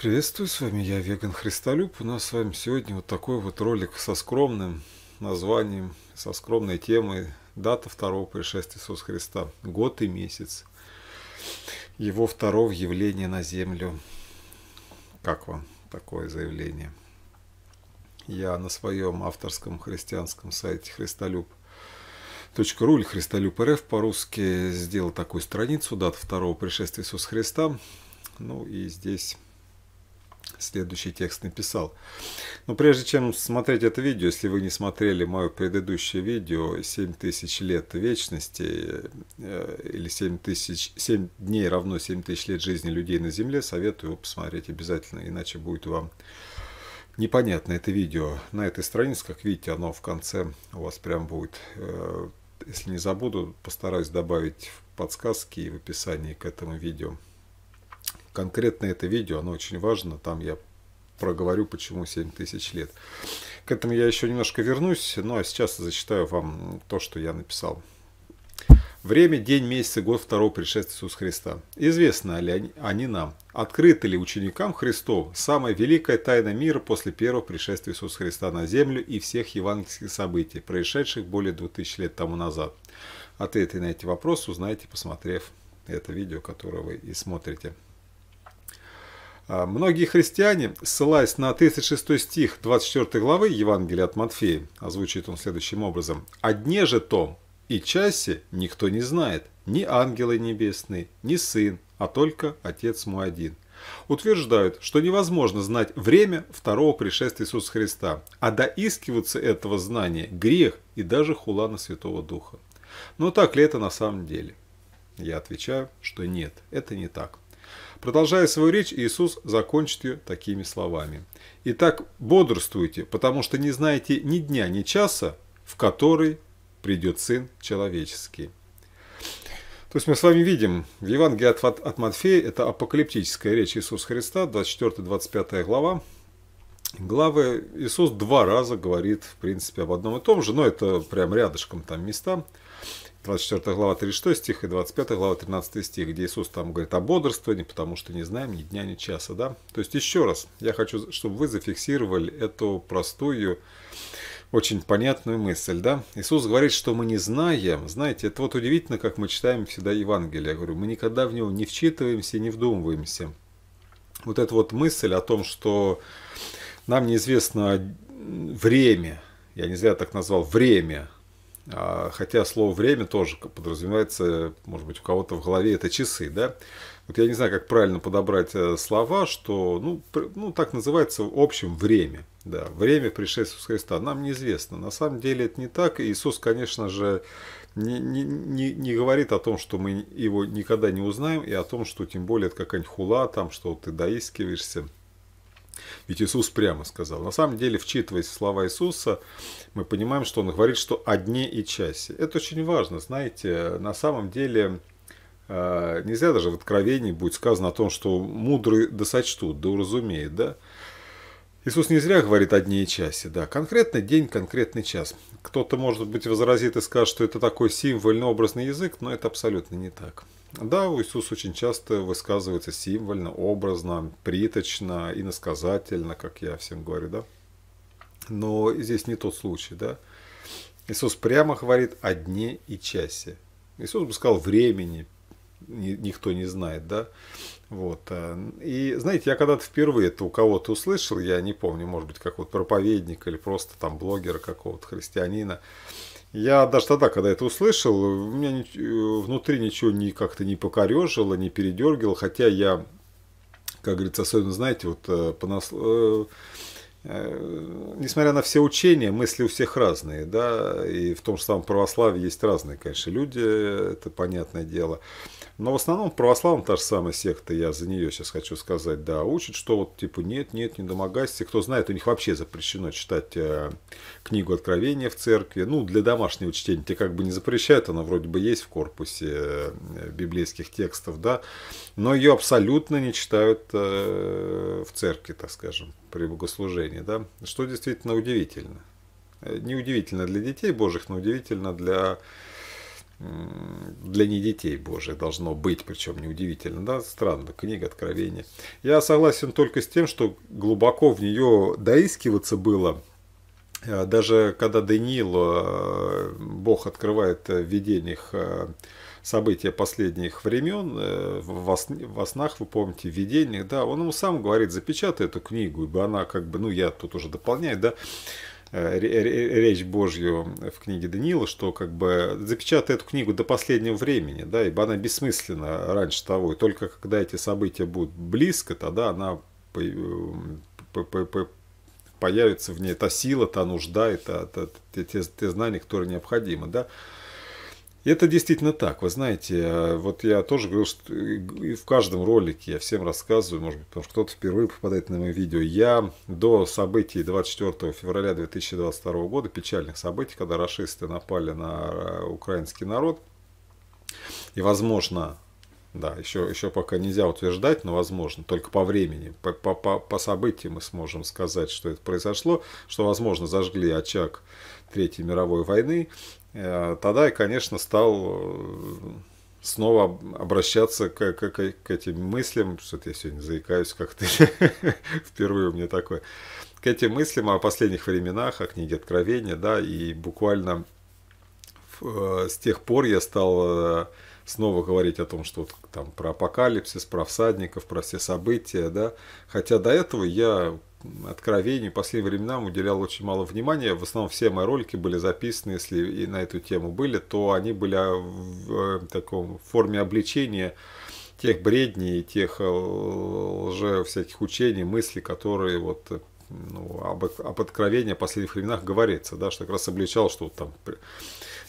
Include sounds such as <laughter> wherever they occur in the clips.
приветствую, с вами я, Веган Христолюб. У нас с вами сегодня вот такой вот ролик со скромным названием, со скромной темой «Дата второго пришествия Иисуса Христа. Год и месяц его второго явления на землю». Как вам такое заявление? Я на своем авторском христианском сайте «Христолюб» .ру «Христолюб РФ» по-русски сделал такую страницу «Дата второго пришествия Иисуса Христа». Ну и здесь следующий текст написал. Но прежде чем смотреть это видео, если вы не смотрели мое предыдущее видео «7 тысяч лет вечности» э, или 7, тысяч, 7 дней равно 7 тысяч лет жизни людей на Земле, советую его посмотреть обязательно, иначе будет вам непонятно это видео. На этой странице, как видите, оно в конце у вас прям будет. Э, если не забуду, постараюсь добавить в подсказки и в описании к этому видео конкретно это видео, оно очень важно, там я проговорю, почему 7000 лет. К этому я еще немножко вернусь, ну а сейчас зачитаю вам то, что я написал. Время, день, месяц и год второго пришествия Иисуса Христа. Известно ли они, нам? Открыты ли ученикам Христов самая великая тайна мира после первого пришествия Иисуса Христа на землю и всех евангельских событий, происшедших более 2000 лет тому назад? Ответы на эти вопросы узнаете, посмотрев это видео, которое вы и смотрите. А, многие христиане, ссылаясь на 36 стих 24 главы Евангелия от Матфея, озвучивает а он следующим образом. «О дне же том и часе никто не знает, ни ангелы небесные, ни сын, а только Отец мой один» утверждают, что невозможно знать время второго пришествия Иисуса Христа, а доискиваться этого знания – грех и даже хула на Святого Духа. Но так ли это на самом деле? Я отвечаю, что нет, это не так. Продолжая свою речь, Иисус закончит ее такими словами. «Итак, бодрствуйте, потому что не знаете ни дня, ни часа, в который придет Сын Человеческий». То есть мы с вами видим, в Евангелии от, от Матфея это апокалиптическая речь Иисуса Христа, 24-25 глава. Главы Иисус два раза говорит, в принципе, об одном и том же, но это прям рядышком там места – 24 глава 36 стих и 25 глава 13 стих, где Иисус там говорит о бодрствовании, потому что не знаем ни дня, ни часа. Да? То есть еще раз, я хочу, чтобы вы зафиксировали эту простую, очень понятную мысль. Да? Иисус говорит, что мы не знаем. Знаете, это вот удивительно, как мы читаем всегда Евангелие. Я говорю, мы никогда в него не вчитываемся, не вдумываемся. Вот эта вот мысль о том, что нам неизвестно время, я не зря так назвал, время, а, хотя слово «время» тоже подразумевается, может быть, у кого-то в голове это часы, да? Вот я не знаю, как правильно подобрать э, слова, что, ну, ну так называется в общем время, да, время пришествия Христа, нам неизвестно. На самом деле это не так, Иисус, конечно же, не, не, не, не говорит о том, что мы его никогда не узнаем, и о том, что тем более это какая-нибудь хула, там, что ты доискиваешься – ведь Иисус прямо сказал. На самом деле, вчитываясь в слова Иисуса, мы понимаем, что Он говорит, что о дне и часе. Это очень важно, знаете, на самом деле э, нельзя даже в откровении будет сказано о том, что мудрые досочтут, да уразумеют, да? Иисус не зря говорит о дне и часе, да, конкретный день, конкретный час. Кто-то, может быть, возразит и скажет, что это такой символьно-образный язык, но это абсолютно не так. Да, Иисус очень часто высказывается символьно, образно, приточно, иносказательно, как я всем говорю, да. Но здесь не тот случай, да. Иисус прямо говорит о дне и часе. Иисус бы сказал времени, никто не знает, да. Вот. Э, и знаете, я когда-то впервые это у кого-то услышал, я не помню, может быть, как вот проповедник или просто там блогера какого-то христианина. Я даже тогда, когда это услышал, у меня э, внутри ничего не как-то не покорежило, не передергило, хотя я, как говорится, особенно, знаете, вот э, по нас Э, несмотря на все учения, мысли у всех разные, да, и в том же самом православии есть разные, конечно, люди, это понятное дело. Но в основном в православном та же самая секта, я за нее сейчас хочу сказать, да, учит, что вот типа нет, нет, не домогайся. Кто знает, у них вообще запрещено читать э, книгу Откровения в церкви. Ну, для домашнего чтения тебе как бы не запрещают, она вроде бы есть в корпусе э, библейских текстов, да, но ее абсолютно не читают э, в церкви, так скажем при богослужении, да, что действительно удивительно. Э, не удивительно для детей Божьих, но удивительно для для не детей Божьих должно быть, причем неудивительно, да, странно, книга Откровения. Я согласен только с тем, что глубоко в нее доискиваться было, э, даже когда Даниил, э, Бог открывает в видениях события последних времен, э, во, во снах, вы помните, в видениях, да, он ему сам говорит, запечатай эту книгу, ибо она как бы, ну, я тут уже дополняю, да, э, речь Божью в книге Даниила, что как бы запечатай эту книгу до последнего времени, да, ибо она бессмысленна раньше того, и только когда эти события будут близко, тогда она э, появится в ней та сила, та нужда, и та, та, те, те знания, которые необходимы, да. Это действительно так. Вы знаете, э, вот я тоже говорил, что в каждом ролике я всем рассказываю, может быть, потому что кто-то впервые попадает на мое видео. Я до событий 24 февраля 2022 года, печальных событий, когда расисты напали на э, украинский народ, и, возможно, да, еще, еще пока нельзя утверждать, но возможно, только по времени, по, по, по, по событиям мы сможем сказать, что это произошло, что, возможно, зажгли очаг Третьей мировой войны, Э, тогда я, конечно, стал э, снова обращаться к, к, к, к этим мыслям, что-то я сегодня заикаюсь как-то, <laughs> впервые у меня такое, к этим мыслям о последних временах, о книге Откровения, да, и буквально э, с тех пор я стал снова говорить о том, что вот, там про апокалипсис, про всадников, про все события, да, хотя до этого я откровений по сей временам уделял очень мало внимания. В основном все мои ролики были записаны, если и на эту тему были, то они были а, в э, таком форме обличения тех бредней, тех э, лже всяких учений, мыслей, которые вот э, ну, об, об откровении о последних временах говорится, да, что как раз обличал, что вот там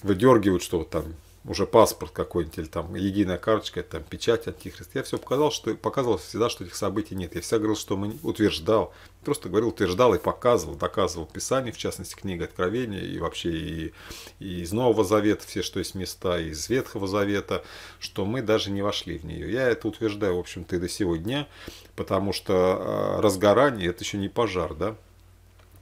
выдергивают, что вот там уже паспорт какой-нибудь или там единая карточка, там печать антихрист. Я все показал, что показывал всегда, что этих событий нет. Я всегда говорил, что мы утверждал, просто говорил, утверждал и показывал, доказывал Писание, в частности, книга Откровения и вообще и, и из Нового Завета, все, что есть места, и из Ветхого Завета, что мы даже не вошли в нее. Я это утверждаю, в общем-то, и до сегодня потому что а, разгорание – это еще не пожар, да,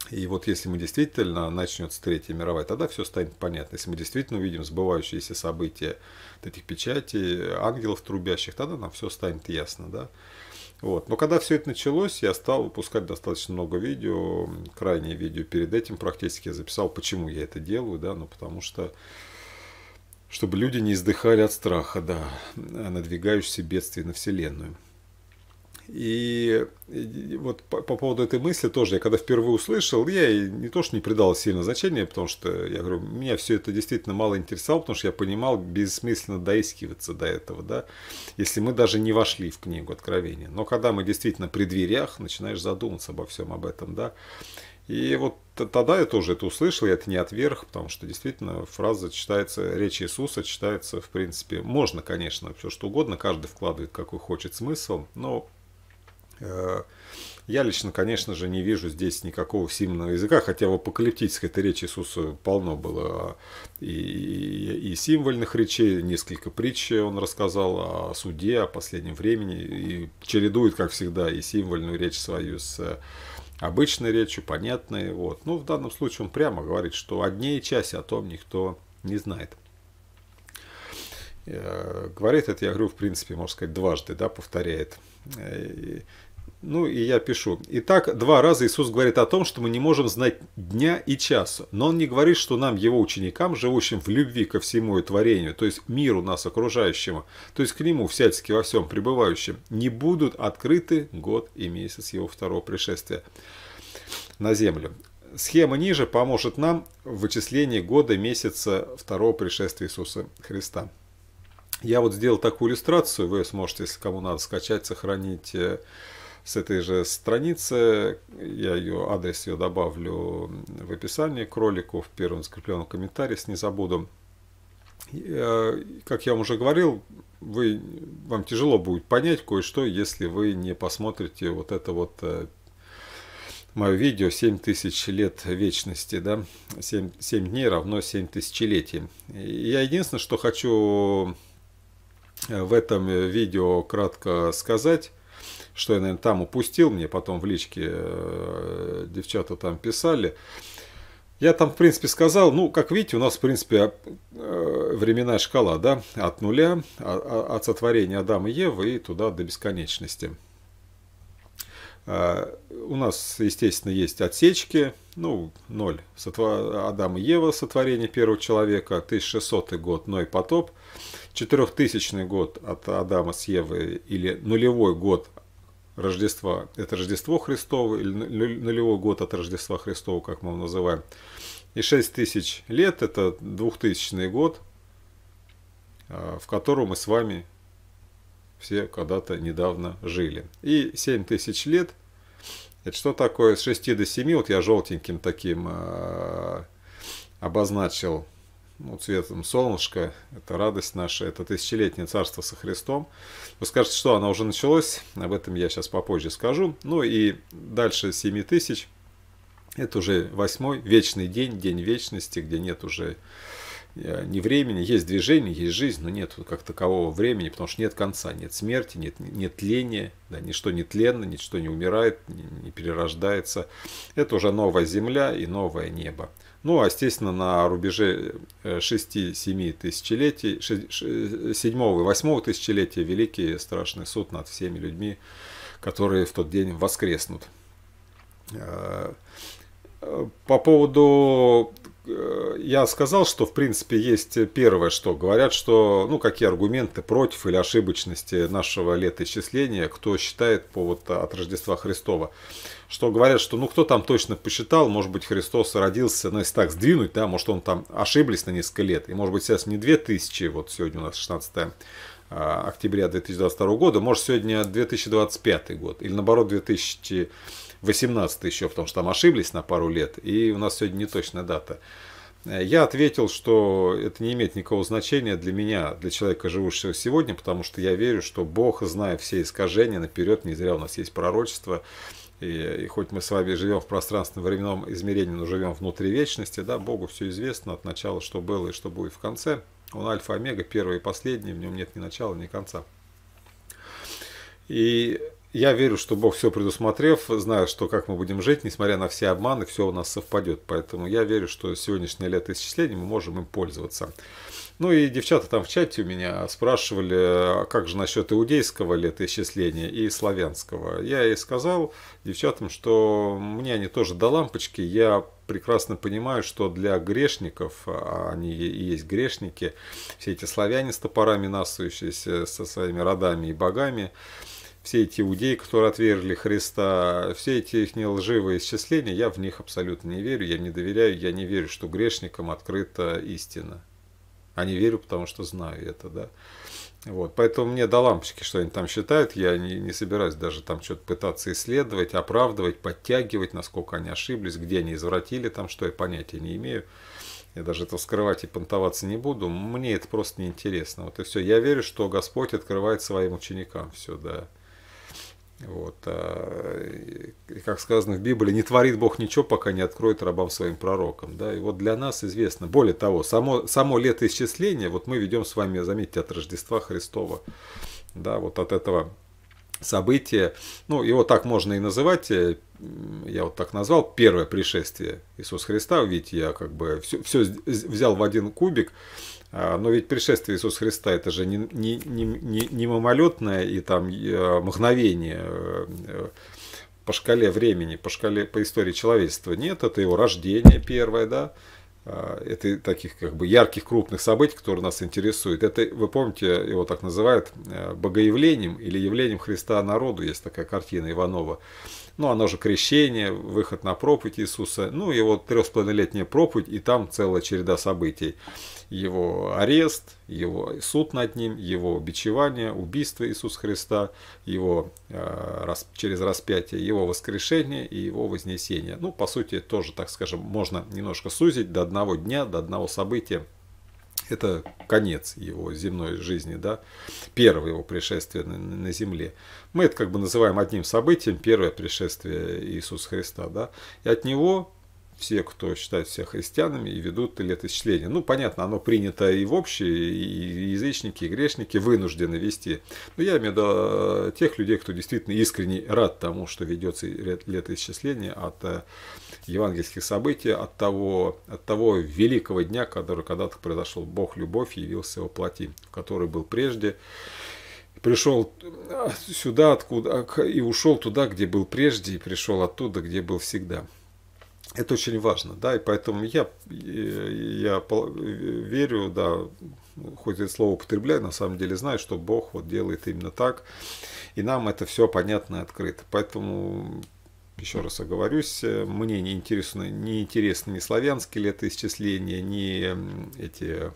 и вот если мы действительно начнется Третья мировая, тогда все станет понятно. Если мы действительно увидим сбывающиеся события вот этих печатей, ангелов трубящих, тогда нам все станет ясно. Да? Вот. Но когда все это началось, я стал выпускать достаточно много видео, крайнее видео перед этим практически я записал, почему я это делаю, да, ну потому что чтобы люди не издыхали от страха, да, надвигающихся бедствий на Вселенную. И, вот по, по поводу этой мысли тоже, я когда впервые услышал, я не то, что не придал сильно значения, потому что, я говорю, меня все это действительно мало интересовало, потому что я понимал, бессмысленно доискиваться до этого, да, если мы даже не вошли в книгу Откровения. Но когда мы действительно при дверях, начинаешь задуматься обо всем об этом, да. И вот тогда я тоже это услышал, я это не отверг, потому что действительно фраза читается, речь Иисуса читается, в принципе, можно, конечно, все что угодно, каждый вкладывает какой хочет смысл, но Э, я лично, конечно же, не вижу здесь никакого сильного языка, хотя в апокалиптической-то речи Иисуса полно было и, и, и символьных речей, несколько притч он рассказал о суде, о последнем времени, и чередует, как всегда, и символьную речь свою с обычной речью, понятной. Вот. Ну, в данном случае он прямо говорит, что одни дне и часе о том никто не знает. Э, говорит это, я говорю, в принципе, можно сказать, дважды, да, повторяет. Э, ну и я пишу. Итак, два раза Иисус говорит о том, что мы не можем знать дня и часа. Но он не говорит, что нам, его ученикам, живущим в любви ко всему и творению, то есть миру нас окружающему, то есть к нему всячески во всем пребывающим, не будут открыты год и месяц его второго пришествия на землю. Схема ниже поможет нам в вычислении года, месяца второго пришествия Иисуса Христа. Я вот сделал такую иллюстрацию, вы сможете, если кому надо, скачать, сохранить э, с этой же страницы, я ее адрес ее добавлю в описании к ролику, в первом закрепленном комментарии, с не забуду. Э, как я вам уже говорил, вы, вам тяжело будет понять кое-что, если вы не посмотрите вот это вот э, мое видео тысяч лет вечности, да, 7, 7 дней равно 7 тысячелетий. И я единственное, что хочу э, в этом видео кратко сказать, что я, наверное, там упустил, мне потом в личке э, девчата там писали. Я там, в принципе, сказал, ну, как видите, у нас, в принципе, а, э, временная шкала, да, от нуля, а, а, от сотворения Адама и Евы и туда до бесконечности. У нас, естественно, есть отсечки, ну, ноль сотва... Адам и Ева, сотворение первого человека, 1600 год, Ной потоп, 4000 год от Адама с Евы или нулевой год Рождества. Это Рождество Христово, или нулевой год от Рождества Христова, как мы его называем. И 6 тысяч лет – это 2000 год, а, в котором мы с вами все когда-то недавно жили. И 7 тысяч лет – это что такое с 6 до 7? Вот я желтеньким таким а, обозначил – ну, цветом солнышка, это радость наша, это тысячелетнее царство со Христом. Вы скажете, что оно уже началось, об этом я сейчас попозже скажу. Ну и дальше 7 тысяч, это уже восьмой вечный день, день вечности, где нет уже э, ни времени, есть движение, есть жизнь, но нет как такового времени, потому что нет конца, нет смерти, нет, нет тления, да, ничто не тленно, ничто не умирает, не, не перерождается. Это уже новая земля и новое небо. Ну, а, естественно, на рубеже 6-7 э, тысячелетий, 7-8 тысячелетия великий страшный суд над всеми людьми, которые в тот день воскреснут. Э, э, по поводу Э, я сказал, что в принципе есть первое, что говорят, что ну какие аргументы против или ошибочности нашего летоисчисления, кто считает по вот а, от Рождества Христова, что говорят, что ну кто там точно посчитал, может быть Христос родился, ну если так сдвинуть, да, может он там ошиблись на несколько лет, и может быть сейчас не 2000, вот сегодня у нас 16 а, октября 2022 года, может сегодня 2025 год, или наоборот 2000 18 еще, потому что там ошиблись на пару лет, и у нас сегодня не точная дата. Э, я ответил, что это не имеет никакого значения для меня, для человека, живущего сегодня, потому что я верю, что Бог, зная все искажения, наперед, не зря у нас есть пророчество, и, и хоть мы с вами живем в пространственно-временном измерении, но живем внутри вечности, да, Богу все известно от начала, что было и что будет в конце. Он альфа-омега, первый и последний, в нем нет ни начала, ни конца. И я верю, что Бог все предусмотрев, знаю, что как мы будем жить, несмотря на все обманы, все у нас совпадет. Поэтому я верю, что сегодняшнее летоисчисление мы можем им пользоваться. Ну и девчата там в чате у меня спрашивали, а как же насчет иудейского летоисчисления и славянского. Я и сказал девчатам, что мне они тоже до лампочки. Я прекрасно понимаю, что для грешников, а они и есть грешники, все эти славяне с топорами, насующиеся со своими родами и богами, все эти иудеи, которые отвергли Христа, все эти их лживые исчисления, я в них абсолютно не верю, я не доверяю, я не верю, что грешникам открыта истина. А не верю, потому что знаю это, да. Вот, поэтому мне до лампочки, что они там считают, я не, не собираюсь даже там что-то пытаться исследовать, оправдывать, подтягивать, насколько они ошиблись, где они извратили, там что я понятия не имею. Я даже это вскрывать и понтоваться не буду. Мне это просто неинтересно. Вот и все. Я верю, что Господь открывает своим ученикам все, да. Вот. А, и, как сказано в Библии, не творит Бог ничего, пока не откроет рабам своим пророкам. Да? И вот для нас известно, более того, само, само летоисчисление, вот мы ведем с вами, заметьте, от Рождества Христова, да, вот от этого события, ну, его так можно и называть, э, я вот так назвал, первое пришествие Иисуса Христа, видите, я как бы все, все взял в один кубик, а, но ведь пришествие Иисуса Христа это же не, не, не, не, не мимолетное и там э, мгновение э, э, по шкале времени, по шкале по истории человечества. Нет, это его рождение первое, да. А, это таких как бы ярких крупных событий, которые нас интересуют. Это, вы помните, его так называют богоявлением или явлением Христа народу. Есть такая картина Иванова. Ну, оно же крещение, выход на проповедь Иисуса. Ну, его трех с половиной проповедь, и там целая череда событий его арест, его суд над ним, его бичевание, убийство Иисуса Христа, его э, через распятие, его воскрешение и его вознесение. Ну, по сути, тоже, так скажем, можно немножко сузить до одного дня, до одного события. Это конец его земной жизни, да, первое его пришествие на, на земле. Мы это как бы называем одним событием, первое пришествие Иисуса Христа, да, и от него все, кто считают себя христианами и ведут летоисчисление. Ну, понятно, оно принято и в общей, и язычники, и грешники вынуждены вести. Но я имею в виду э, тех людей, кто действительно искренне рад тому, что ведется летоисчисление от э, евангельских событий, от того, от того великого дня, который когда-то произошел. Бог любовь явился во плоти, в который был прежде пришел э, сюда откуда и ушел туда, где был прежде, и пришел оттуда, где был всегда это очень важно, да, и поэтому я, я верю, да, хоть это слово употребляю, на самом деле знаю, что Бог вот делает именно так, и нам это все понятно и открыто. Поэтому, еще раз оговорюсь, мне не интересны, не интересны ни славянские летоисчисления, ни эм, эти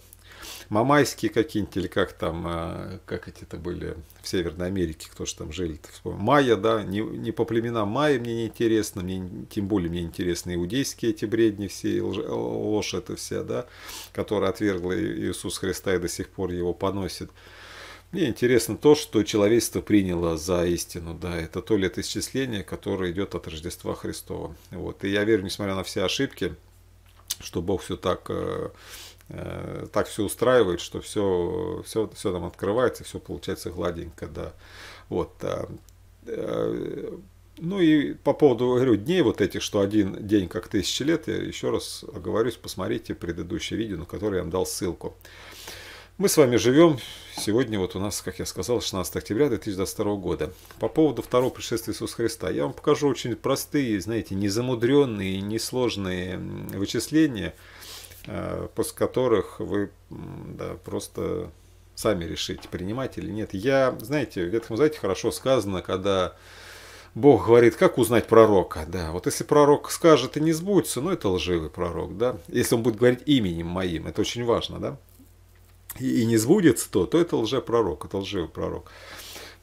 мамайские какие-нибудь, или как там, а, как эти-то были в Северной Америке, кто же там жили, майя, да, не, не по племенам майя мне не интересно, мне, тем более мне интересны иудейские эти бредни все, ложь это вся, да, которая отвергла Иисус Христа и до сих пор его поносит. Мне интересно то, что человечество приняло за истину, да, это то летоисчисление, которое идет от Рождества Христова. Вот. И я верю, несмотря на все ошибки, что Бог все так э, э, так все устраивает, что все, все, все там открывается, все получается гладенько, да. Вот. Э, э, ну и по поводу, говорю, дней вот этих, что один день как тысячи лет, я еще раз оговорюсь, посмотрите предыдущее видео, на которое я вам дал ссылку. Мы с вами живем, сегодня вот у нас, как я сказал, 16 октября 2022 года. По поводу второго пришествия Иисуса Христа, я вам покажу очень простые, знаете, незамудренные, несложные вычисления – Э, после которых вы да, просто сами решите, принимать или нет. Я, знаете, в Ветхом Завете хорошо сказано, когда Бог говорит, как узнать пророка, да, вот если пророк скажет и не сбудется, ну это лживый пророк, да, если он будет говорить именем моим, это очень важно, да, и, и не сбудется то, то это лжепророк, это лживый пророк.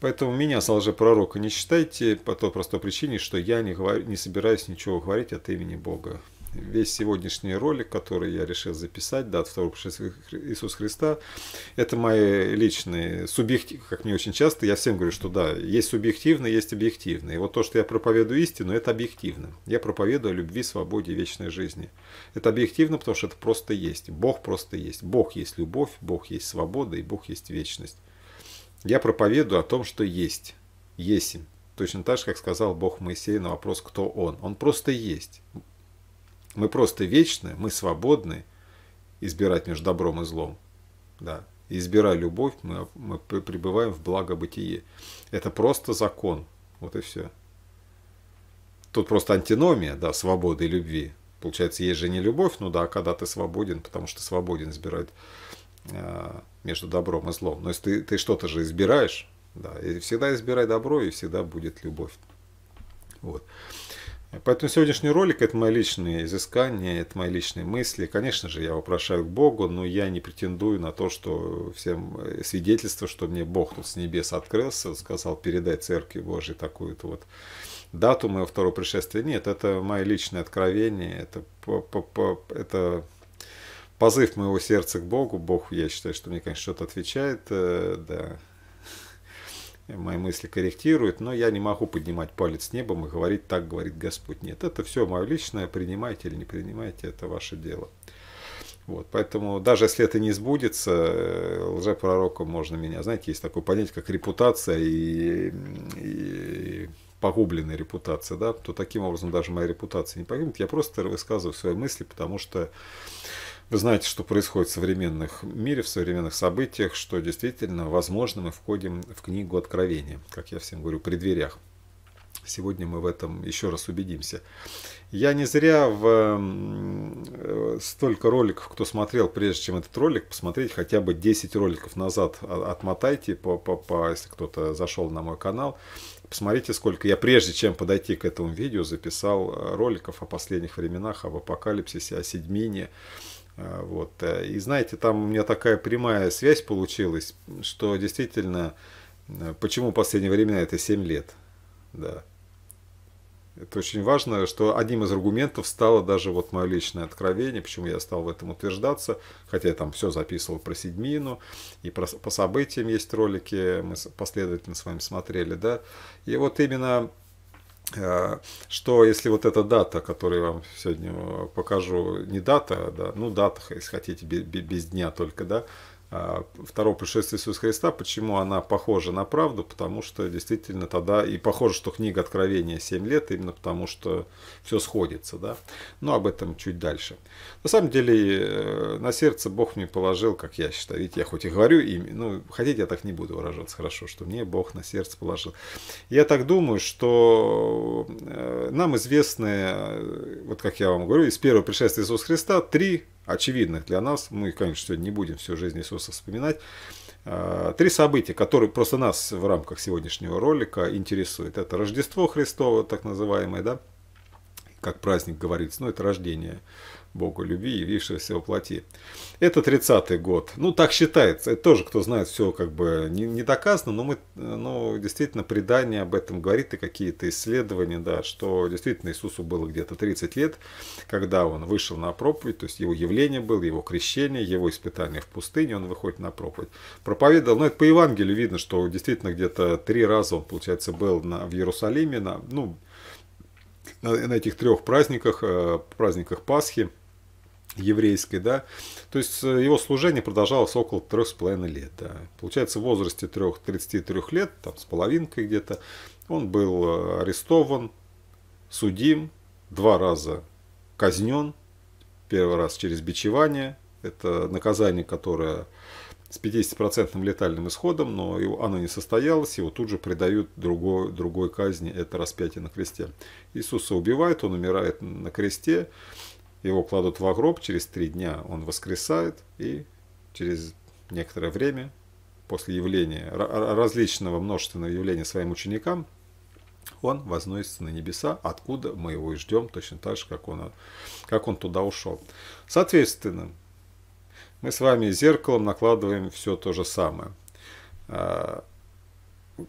Поэтому меня с лжепророка не считайте по той простой причине, что я не, говорю, не собираюсь ничего говорить от имени Бога весь сегодняшний ролик, который я решил записать, да, от второго пришествия Иисуса Христа, это мои личные, субъективные, как мне очень часто, я всем говорю, что да, есть субъективное, есть объективное. И вот то, что я проповедую истину, это объективно. Я проповедую о любви, свободе и вечной жизни. Это объективно, потому что это просто есть. Бог просто есть. Бог есть любовь, Бог есть свобода и Бог есть вечность. Я проповедую о том, что есть. есть. Точно так же, как сказал Бог Моисею на вопрос, кто он. Он просто есть. Мы просто вечны, мы свободны избирать между добром и злом. Да. Избирая любовь, мы, мы пребываем в благобытие. Это просто закон. Вот и все. Тут просто антиномия, да, свободы и любви. Получается, есть же не любовь, ну да, когда ты свободен, потому что свободен избирать э, между добром и злом. Но если ты, ты что-то же избираешь, да, и всегда избирай добро, и всегда будет любовь. Вот. Поэтому сегодняшний ролик – это мои личные изыскания, это мои личные мысли. Конечно же, я вопрошаю к Богу, но я не претендую на то, что всем э, свидетельство, что мне Бог тут с небес открылся, сказал, передай Церкви Божьей такую-то вот дату моего второго пришествия. Нет, это мои личные откровения, это, по, по, по, это позыв моего сердца к Богу. Бог, я считаю, что мне, конечно, что-то отвечает, э, да, мои мысли корректирует, но я не могу поднимать палец с небом и говорить, так говорит Господь. Нет, это все мое личное, принимайте или не принимайте, это ваше дело. Вот, поэтому даже если это не сбудется, э, лжепророком можно меня, знаете, есть такое понятие, как репутация и, и погубленная репутация, да, то таким образом даже моя репутация не погибнет. Я просто высказываю свои мысли, потому что вы знаете, что происходит в современных мире, в современных событиях, что действительно, возможно, мы входим в книгу Откровения, как я всем говорю, при дверях. Сегодня мы в этом еще раз убедимся. Я не зря в э, столько роликов, кто смотрел, прежде чем этот ролик, посмотреть хотя бы 10 роликов назад отмотайте, по, по, по, если кто-то зашел на мой канал. Посмотрите, сколько я прежде чем подойти к этому видео записал э, роликов о последних временах, об апокалипсисе, о седьмине, а, вот. Э, и знаете, там у меня такая прямая связь получилась, что действительно, э, почему в последнее время это 7 лет. Да. Это очень важно, что одним из аргументов стало даже вот мое личное откровение, почему я стал в этом утверждаться, хотя я там все записывал про Седьмину, и про, по событиям есть ролики, мы последовательно с вами смотрели, да. И вот именно Э, что если вот эта дата, которую я вам сегодня э, покажу, не дата, а, да, ну дата, если хотите, без, без дня только, да, а, второго пришествия Иисуса Христа. Почему она похожа на правду? Потому что действительно тогда и похоже, что книга Откровения 7 лет, именно потому что все сходится. Да? Но об этом чуть дальше. На самом деле э, на сердце Бог мне положил, как я считаю. Ведь я хоть и говорю, и, ну, хотите, я так не буду выражаться хорошо, что мне Бог на сердце положил. Я так думаю, что э, нам известны, э, вот как я вам говорю, из первого пришествия Иисуса Христа три очевидных для нас, мы, конечно, сегодня не будем всю жизнь Иисуса вспоминать, а, три события, которые просто нас в рамках сегодняшнего ролика интересуют. Это Рождество Христово, так называемое, да, как праздник говорится, ну, это рождение Богу любви, явившегося во плоти. Это 30-й год. Ну, так считается. Это тоже, кто знает, все как бы не, не доказано, но мы, ну, действительно, предание об этом говорит и какие-то исследования, да, что действительно Иисусу было где-то 30 лет, когда он вышел на проповедь, то есть его явление было, его крещение, его испытание в пустыне, он выходит на проповедь. Проповедовал, ну, это по Евангелию видно, что действительно где-то три раза он, получается, был на, в Иерусалиме, на, ну, на, на этих трех праздниках, э, праздниках Пасхи еврейской, да, то есть э, его служение продолжалось около трех с половиной лет, да. Получается, в возрасте 3, 33 лет, там с половинкой где-то, он был э, арестован, судим, два раза казнен, первый раз через бичевание, это наказание, которое с 50% летальным исходом, но его, оно не состоялось, его тут же предают другой, другой казни, это распятие на кресте. Иисуса убивают, он умирает на кресте, его кладут в гроб, через три дня он воскресает, и через некоторое время, после явления, различного множественного явления своим ученикам, он возносится на небеса, откуда мы его и ждем, точно так же, как он, как он туда ушел. Соответственно, мы с вами зеркалом накладываем все то же самое. А,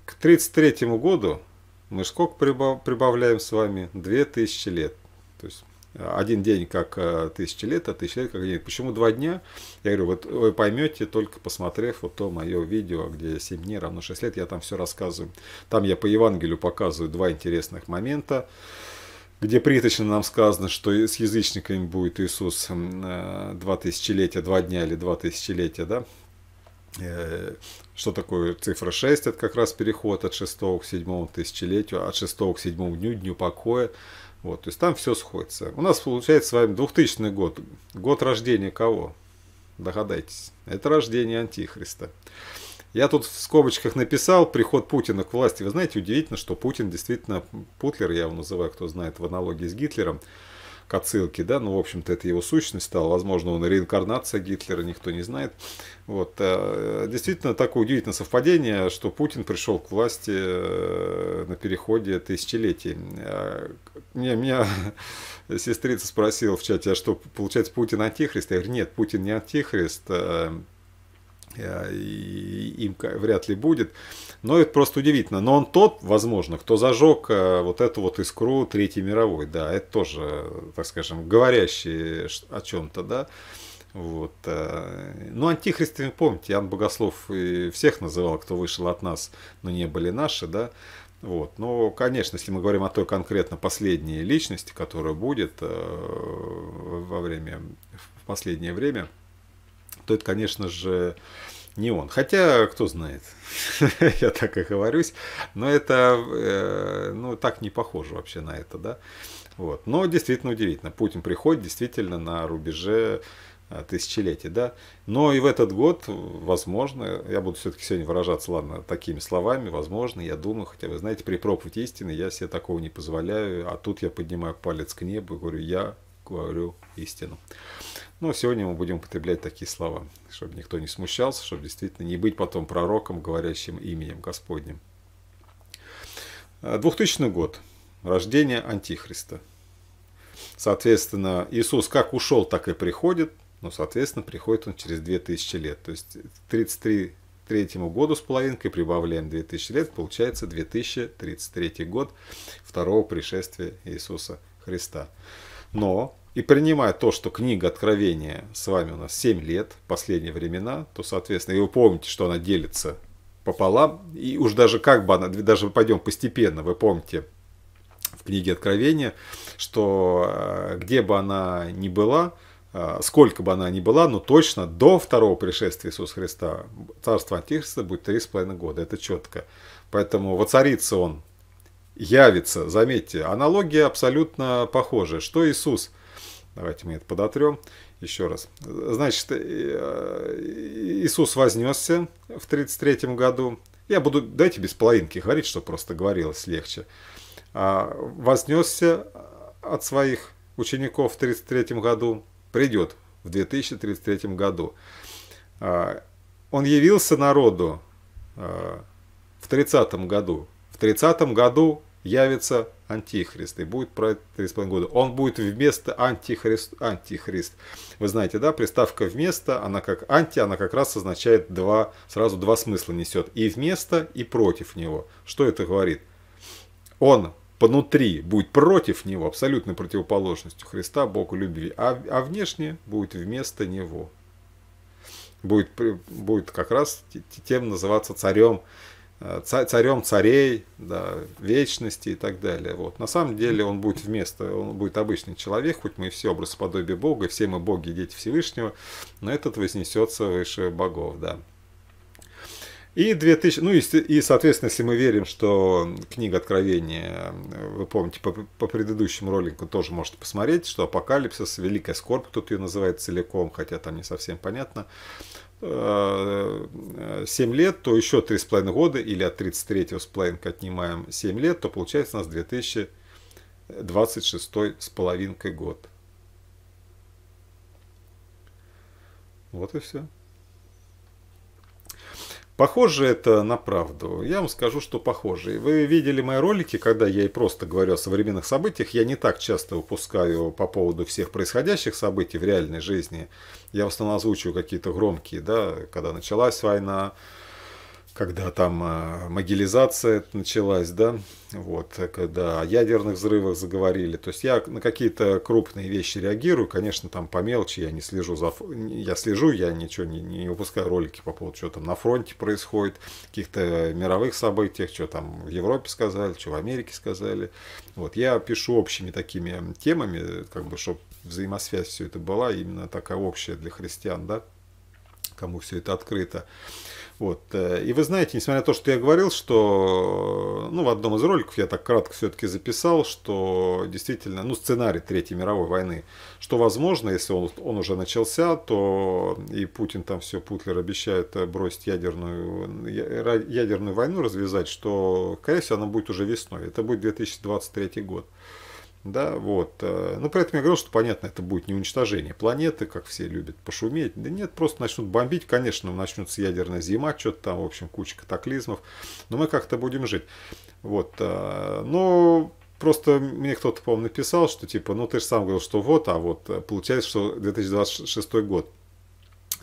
к 33 году мы сколько прибавляем с вами? 2000 лет. То есть а, один день как а, тысяча лет, а тысяча лет как день. Почему два дня? Я говорю, вот вы поймете, только посмотрев вот то мое видео, где 7 дней равно 6 лет, я там все рассказываю. Там я по Евангелию показываю два интересных момента где приточно нам сказано, что с язычниками будет Иисус э, два тысячелетия, два дня или два тысячелетия, да? Э, что такое цифра 6? Это как раз переход от 6 к 7 тысячелетию, от 6 к 7 дню, дню покоя. Вот, то есть там все сходится. У нас получается с вами 2000 год. Год рождения кого? Догадайтесь. Это рождение Антихриста. Я тут в скобочках написал приход Путина к власти. Вы знаете, удивительно, что Путин действительно, Путлер, я его называю, кто знает, в аналогии с Гитлером, к отсылке, да, ну, в общем-то, это его сущность стала, возможно, он реинкарнация Гитлера, никто не знает. Вот, э, действительно, такое удивительное совпадение, что Путин пришел к власти э, на переходе тысячелетий. А, меня, меня <laughs> сестрица спросила в чате, а что, получается, Путин антихрист? Я говорю, нет, Путин не антихрист, э, а, им вряд ли будет. Но это просто удивительно. Но он тот, возможно, кто зажег а, вот эту вот искру Третьей мировой. Да, это тоже, так скажем, говорящий о чем-то, да. Вот. А, ну, антихристами, помните, Иоанн Богослов и всех называл, кто вышел от нас, но не были наши, да. Вот. Но, конечно, если мы говорим о той конкретно последней личности, которая будет во время, в последнее время, то это, конечно же, не он. Хотя, кто знает, <laughs> я так и говорюсь, но это, э, ну, так не похоже вообще на это, да. Вот. Но действительно удивительно. Путин приходит действительно на рубеже э, тысячелетия, да. Но и в этот год, возможно, я буду все-таки сегодня выражаться, ладно, такими словами, возможно, я думаю, хотя вы знаете, при проповеди истины я себе такого не позволяю, а тут я поднимаю палец к небу и говорю, я говорю истину. Но сегодня мы будем употреблять такие слова, чтобы никто не смущался, чтобы действительно не быть потом пророком, говорящим именем Господним. 2000 год. Рождение Антихриста. Соответственно, Иисус как ушел, так и приходит. Но, соответственно, приходит он через 2000 лет. То есть к 33 третьему году с половинкой прибавляем 2000 лет, получается 2033 год второго пришествия Иисуса Христа. Но и принимая то, что книга Откровения с вами у нас 7 лет, последние времена, то, соответственно, и вы помните, что она делится пополам, и уж даже как бы она, даже пойдем постепенно, вы помните в книге Откровения, что э, где бы она ни была, э, сколько бы она ни была, но точно до второго пришествия Иисуса Христа царство Антихриста будет три с года, это четко. Поэтому воцарится он, явится, заметьте, аналогия абсолютно похожая, что Иисус – Давайте мы это подотрем. Еще раз. Значит, э, Иисус вознесся в 33 году. Я буду, дайте без половинки говорить, чтобы просто говорилось легче. А, вознесся от своих учеников в 33 году, придет в 2033 году. А, он явился народу а, в 30 году. В 30 году явится антихрист и будет править 3,5 года. Он будет вместо антихрист, антихрист. Вы знаете, да, приставка вместо, она как анти, она как раз означает два, сразу два смысла несет. И вместо, и против него. Что это говорит? Он внутри будет против него, абсолютной противоположностью Христа, Богу любви, а, а внешне будет вместо него. Будет, будет как раз тем называться царем царем царей, да, вечности и так далее. Вот. На самом деле он будет вместо, он будет обычный человек, хоть мы все образ подобие Бога, все мы боги, дети Всевышнего, но этот вознесется выше богов, да. И 2000, ну и, и, соответственно, если мы верим, что книга Откровения, вы помните, по, по предыдущему ролику тоже можете посмотреть, что Апокалипсис, Великая Скорбь, тут ее называет целиком, хотя там не совсем понятно, 7 э, лет, то еще 3,5 года или от 33 с половинкой отнимаем 7 лет, то получается у нас 2026 с половинкой год. Вот и все. Похоже это на правду. Я вам скажу, что похоже. Вы видели мои ролики, когда я и просто говорю о современных событиях. Я не так часто упускаю по поводу всех происходящих событий в реальной жизни. Я в основном озвучиваю какие-то громкие, да, когда началась война, когда там а, могилизация началась, да, вот, когда о ядерных взрывах заговорили. То есть я на какие-то крупные вещи реагирую, конечно, там по мелочи я не слежу за... Я слежу, я ничего не, не выпускаю ролики по поводу, что там на фронте происходит, каких-то мировых событиях, что там в Европе сказали, что в Америке сказали. Вот, я пишу общими такими темами, как бы, чтобы взаимосвязь все это была, именно такая общая для христиан, да, кому все это открыто. Вот. Э, и вы знаете, несмотря на то, что я говорил, что ну, в одном из роликов я так кратко все-таки записал, что действительно, ну, сценарий Третьей мировой войны, что возможно, если он, он уже начался, то и Путин там все, Путлер обещает э, бросить ядерную, ядерную войну, развязать, что, скорее всего, она будет уже весной. Это будет 2023 год. Да, вот. Э, ну, при этом я говорил, что, понятно, это будет не уничтожение планеты, как все любят пошуметь. Да нет, просто начнут бомбить, конечно, начнется ядерная зима, что-то там, в общем, куча катаклизмов. Но мы как-то будем жить. Вот. Э, Но ну, Просто мне кто-то, по-моему, написал, что типа, ну ты же сам говорил, что вот, а вот э, получается, что 2026 год.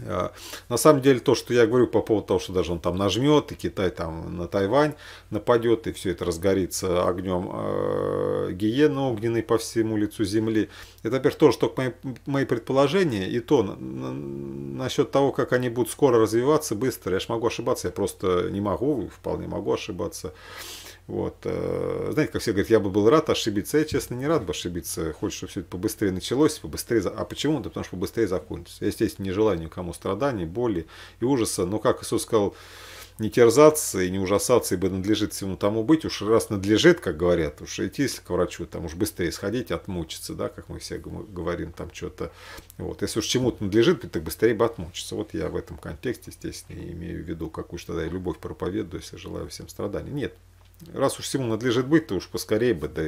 Э, на самом деле то, что я говорю по поводу того, что даже он там нажмет, и Китай там на Тайвань нападет, и все это разгорится огнем э, гиены огненной по всему лицу земли. Это, во-первых, тоже только мои, мои предположения, и то насчет того, как они будут скоро развиваться быстро, я же могу ошибаться, я просто не могу, вполне могу ошибаться. Вот. Э, знаете, как все говорят, я бы был рад ошибиться. Я, честно, не рад бы ошибиться. Хочешь, чтобы все это побыстрее началось, побыстрее... А почему? Да потому что побыстрее закончится. Я, естественно, не желаю никому страданий, боли и ужаса. Но, как Иисус сказал, не терзаться и не ужасаться, ибо надлежит всему тому быть. Уж раз надлежит, как говорят, уж идти если к врачу, там уж быстрее сходить, отмучиться, да, как мы все гм-, говорим, там что-то. Вот. Если уж чему-то надлежит, так быстрее бы отмучиться. Вот я в этом контексте, естественно, имею в виду, какую то тогда я любовь проповедую, если желаю всем страданий. Нет, раз уж всему надлежит быть, то уж поскорее бы, да,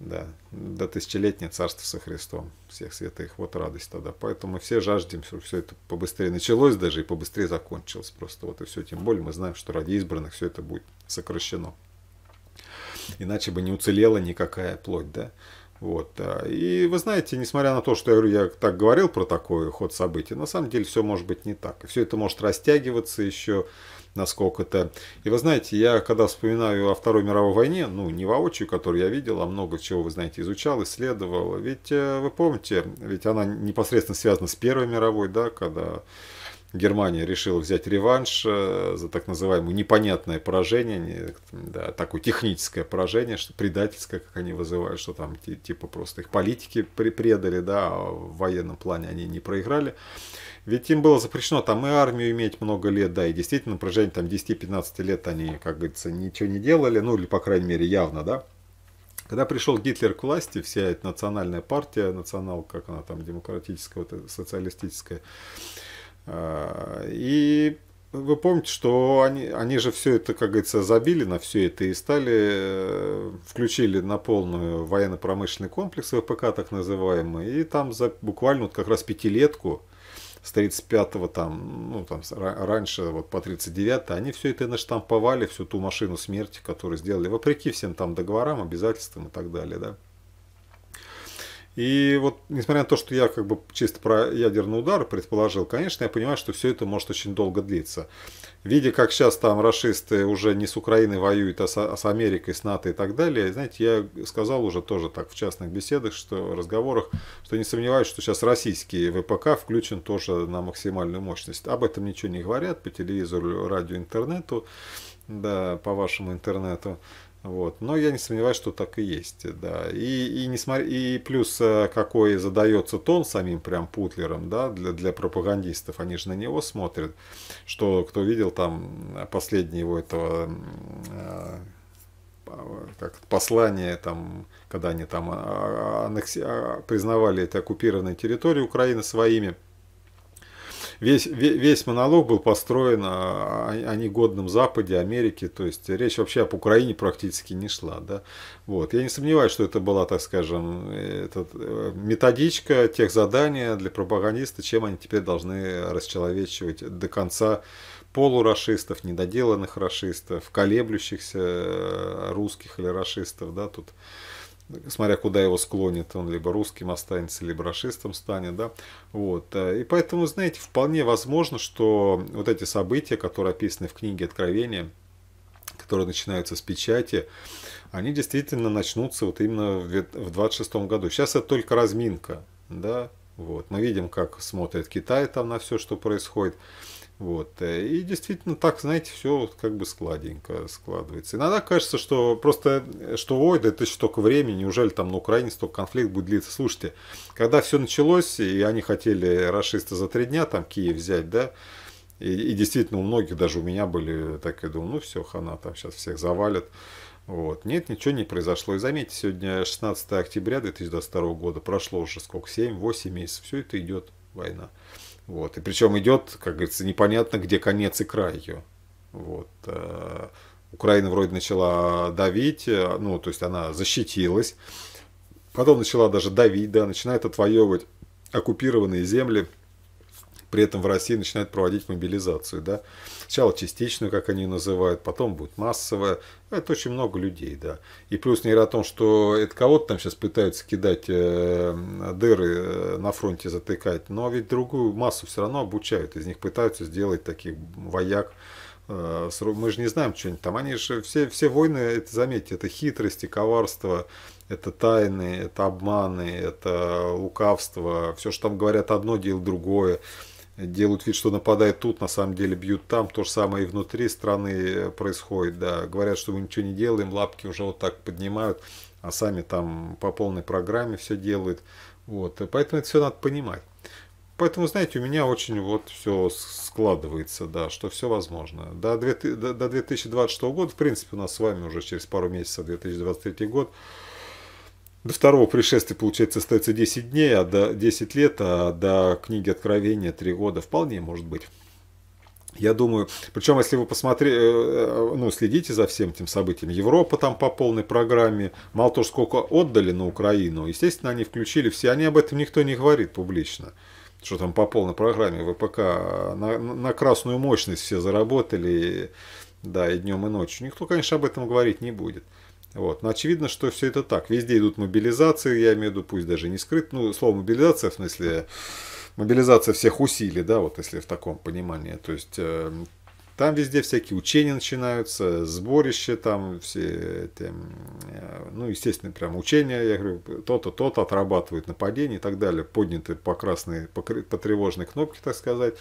да, до тысячелетнего царства со Христом, всех святых, вот радость тогда. Поэтому мы все жаждем, чтобы все это побыстрее началось даже и побыстрее закончилось просто. Вот и все, тем более мы знаем, что ради избранных все это будет сокращено. Иначе бы не уцелела никакая плоть, да. Вот. И вы знаете, несмотря на то, что я, я так говорил про такой ход событий, на самом деле все может быть не так. все это может растягиваться еще насколько это. И вы знаете, я когда вспоминаю о Второй мировой войне, ну не воочию, которую я видел, а много чего, вы знаете, изучал, исследовал. Ведь э, вы помните, ведь она непосредственно связана с Первой мировой, да, когда Германия решила взять реванш э, за так называемое непонятное поражение, да, такое техническое поражение, что предательское, как они вызывают, что там типа просто их политики предали, да, а в военном плане они не проиграли. Ведь им было запрещено там и армию иметь много лет, да, и действительно, на протяжении там 10-15 лет они, как говорится, ничего не делали, ну или, по крайней мере, явно, да. Когда пришел Гитлер к власти, вся эта национальная партия, национал, как она там, демократическая, вот, социалистическая, а, и вы помните, что они, они же все это, как говорится, забили на все это и стали, э, включили на полную военно-промышленный комплекс ВПК, так называемый, и там за буквально вот как раз пятилетку, с 35 там, ну, там раньше вот по 39 они все это наштамповали, всю ту машину смерти, которую сделали, вопреки всем там договорам, обязательствам и так далее, да. И вот, несмотря на то, что я как бы чисто про ядерный удар предположил, конечно, я понимаю, что все это может очень долго длиться. Видя, как сейчас там расисты уже не с Украиной воюют, а с, а с Америкой, с НАТО и так далее, знаете, я сказал уже тоже так в частных беседах, что разговорах, что не сомневаюсь, что сейчас российский ВПК включен тоже на максимальную мощность. Об этом ничего не говорят по телевизору, радио, интернету, да, по вашему интернету. Вот. Но я не сомневаюсь, что так и есть. Да. И, и, не смотри, и плюс э, какой задается тон самим прям Путлером да, для, для пропагандистов, они же на него смотрят, что кто видел там последнее его этого э, э, как послание, там, когда они там а, а, аннекси... А, признавали это оккупированные территории Украины своими, весь, весь, монолог был построен о, а, а, о негодном Западе, Америке, то есть речь вообще об Украине практически не шла. Да? Вот. Я не сомневаюсь, что это была, так скажем, этот, э, методичка тех заданий для пропагандиста, чем они теперь должны расчеловечивать до конца полурашистов, недоделанных расистов, колеблющихся э, русских или расистов, да, тут смотря куда его склонит, он либо русским останется, либо расистом станет, да, вот, э, и поэтому, знаете, вполне возможно, что вот эти события, которые описаны в книге Откровения, которые начинаются с печати, они действительно начнутся вот именно в 26 году. Сейчас это только разминка, да, вот, мы видим, как смотрит Китай там на все, что происходит, вот. И действительно так, знаете, все как бы складенько складывается. Иногда кажется, что просто, что ой, да это еще только время, неужели там на Украине столько конфликт будет длиться. Слушайте, когда все началось, и они хотели расисты за три дня там Киев взять, да, и, и действительно у многих, даже у меня были, так я думаю, ну все, хана, там сейчас всех завалят. Вот. Нет, ничего не произошло. И заметьте, сегодня 16 октября 2022 года, прошло уже сколько, 7-8 месяцев, все это идет война. Вот. И причем идет, как говорится, непонятно, где конец и край ее. Вот. Э, Украина вроде начала давить, э, ну, то есть она защитилась, потом начала даже давить, да, начинает отвоевывать оккупированные земли – при этом в России начинают проводить мобилизацию. Да? Сначала частичную, как они называют, потом будет массовая. Это очень много людей. Да? И плюс не о том, что это кого-то там сейчас пытаются кидать э, дыры э, на фронте, затыкать, но ведь другую массу все равно обучают. Из них пытаются сделать таких вояк, э, мы же не знаем, что они там. Они же все, все войны, это заметьте, это хитрости, коварство, это тайны, это обманы, это лукавство. Все, что там говорят, одно дело другое делают вид, что нападают тут, на самом деле бьют там. То же самое и внутри страны э, происходит, да. Говорят, что мы ничего не делаем, лапки уже вот так поднимают, а сами там по полной программе все делают. Вот, э, поэтому это все надо понимать. Поэтому, знаете, у меня очень вот все складывается, да, что все возможно. До, 2000, до 2026 года, в принципе, у нас с вами уже через пару месяцев 2023 год, до второго пришествия, получается, остается 10 дней, а до 10 лет, а до книги Откровения 3 года. Вполне может быть. Я думаю, причем если вы посмотрите, э, э, ну, следите за всем этим событием, Европа там по полной программе, мало того, сколько отдали на Украину, естественно, они включили все, они об этом никто не говорит публично, что там по полной программе ВПК на, на красную мощность все заработали, да, и днем, и ночью. Никто, конечно, об этом говорить не будет. Вот. Но очевидно, что все это так. Везде идут мобилизации, я имею в виду, пусть даже не скрыт. Ну, слово мобилизация, в смысле, мобилизация всех усилий, да, вот если в таком понимании. То есть э, там везде всякие учения начинаются, сборища там, все эти, э, ну, естественно, прям учения, я говорю, то-то, то-то отрабатывают нападение и так далее, подняты по красной, по, по тревожной кнопке, так сказать.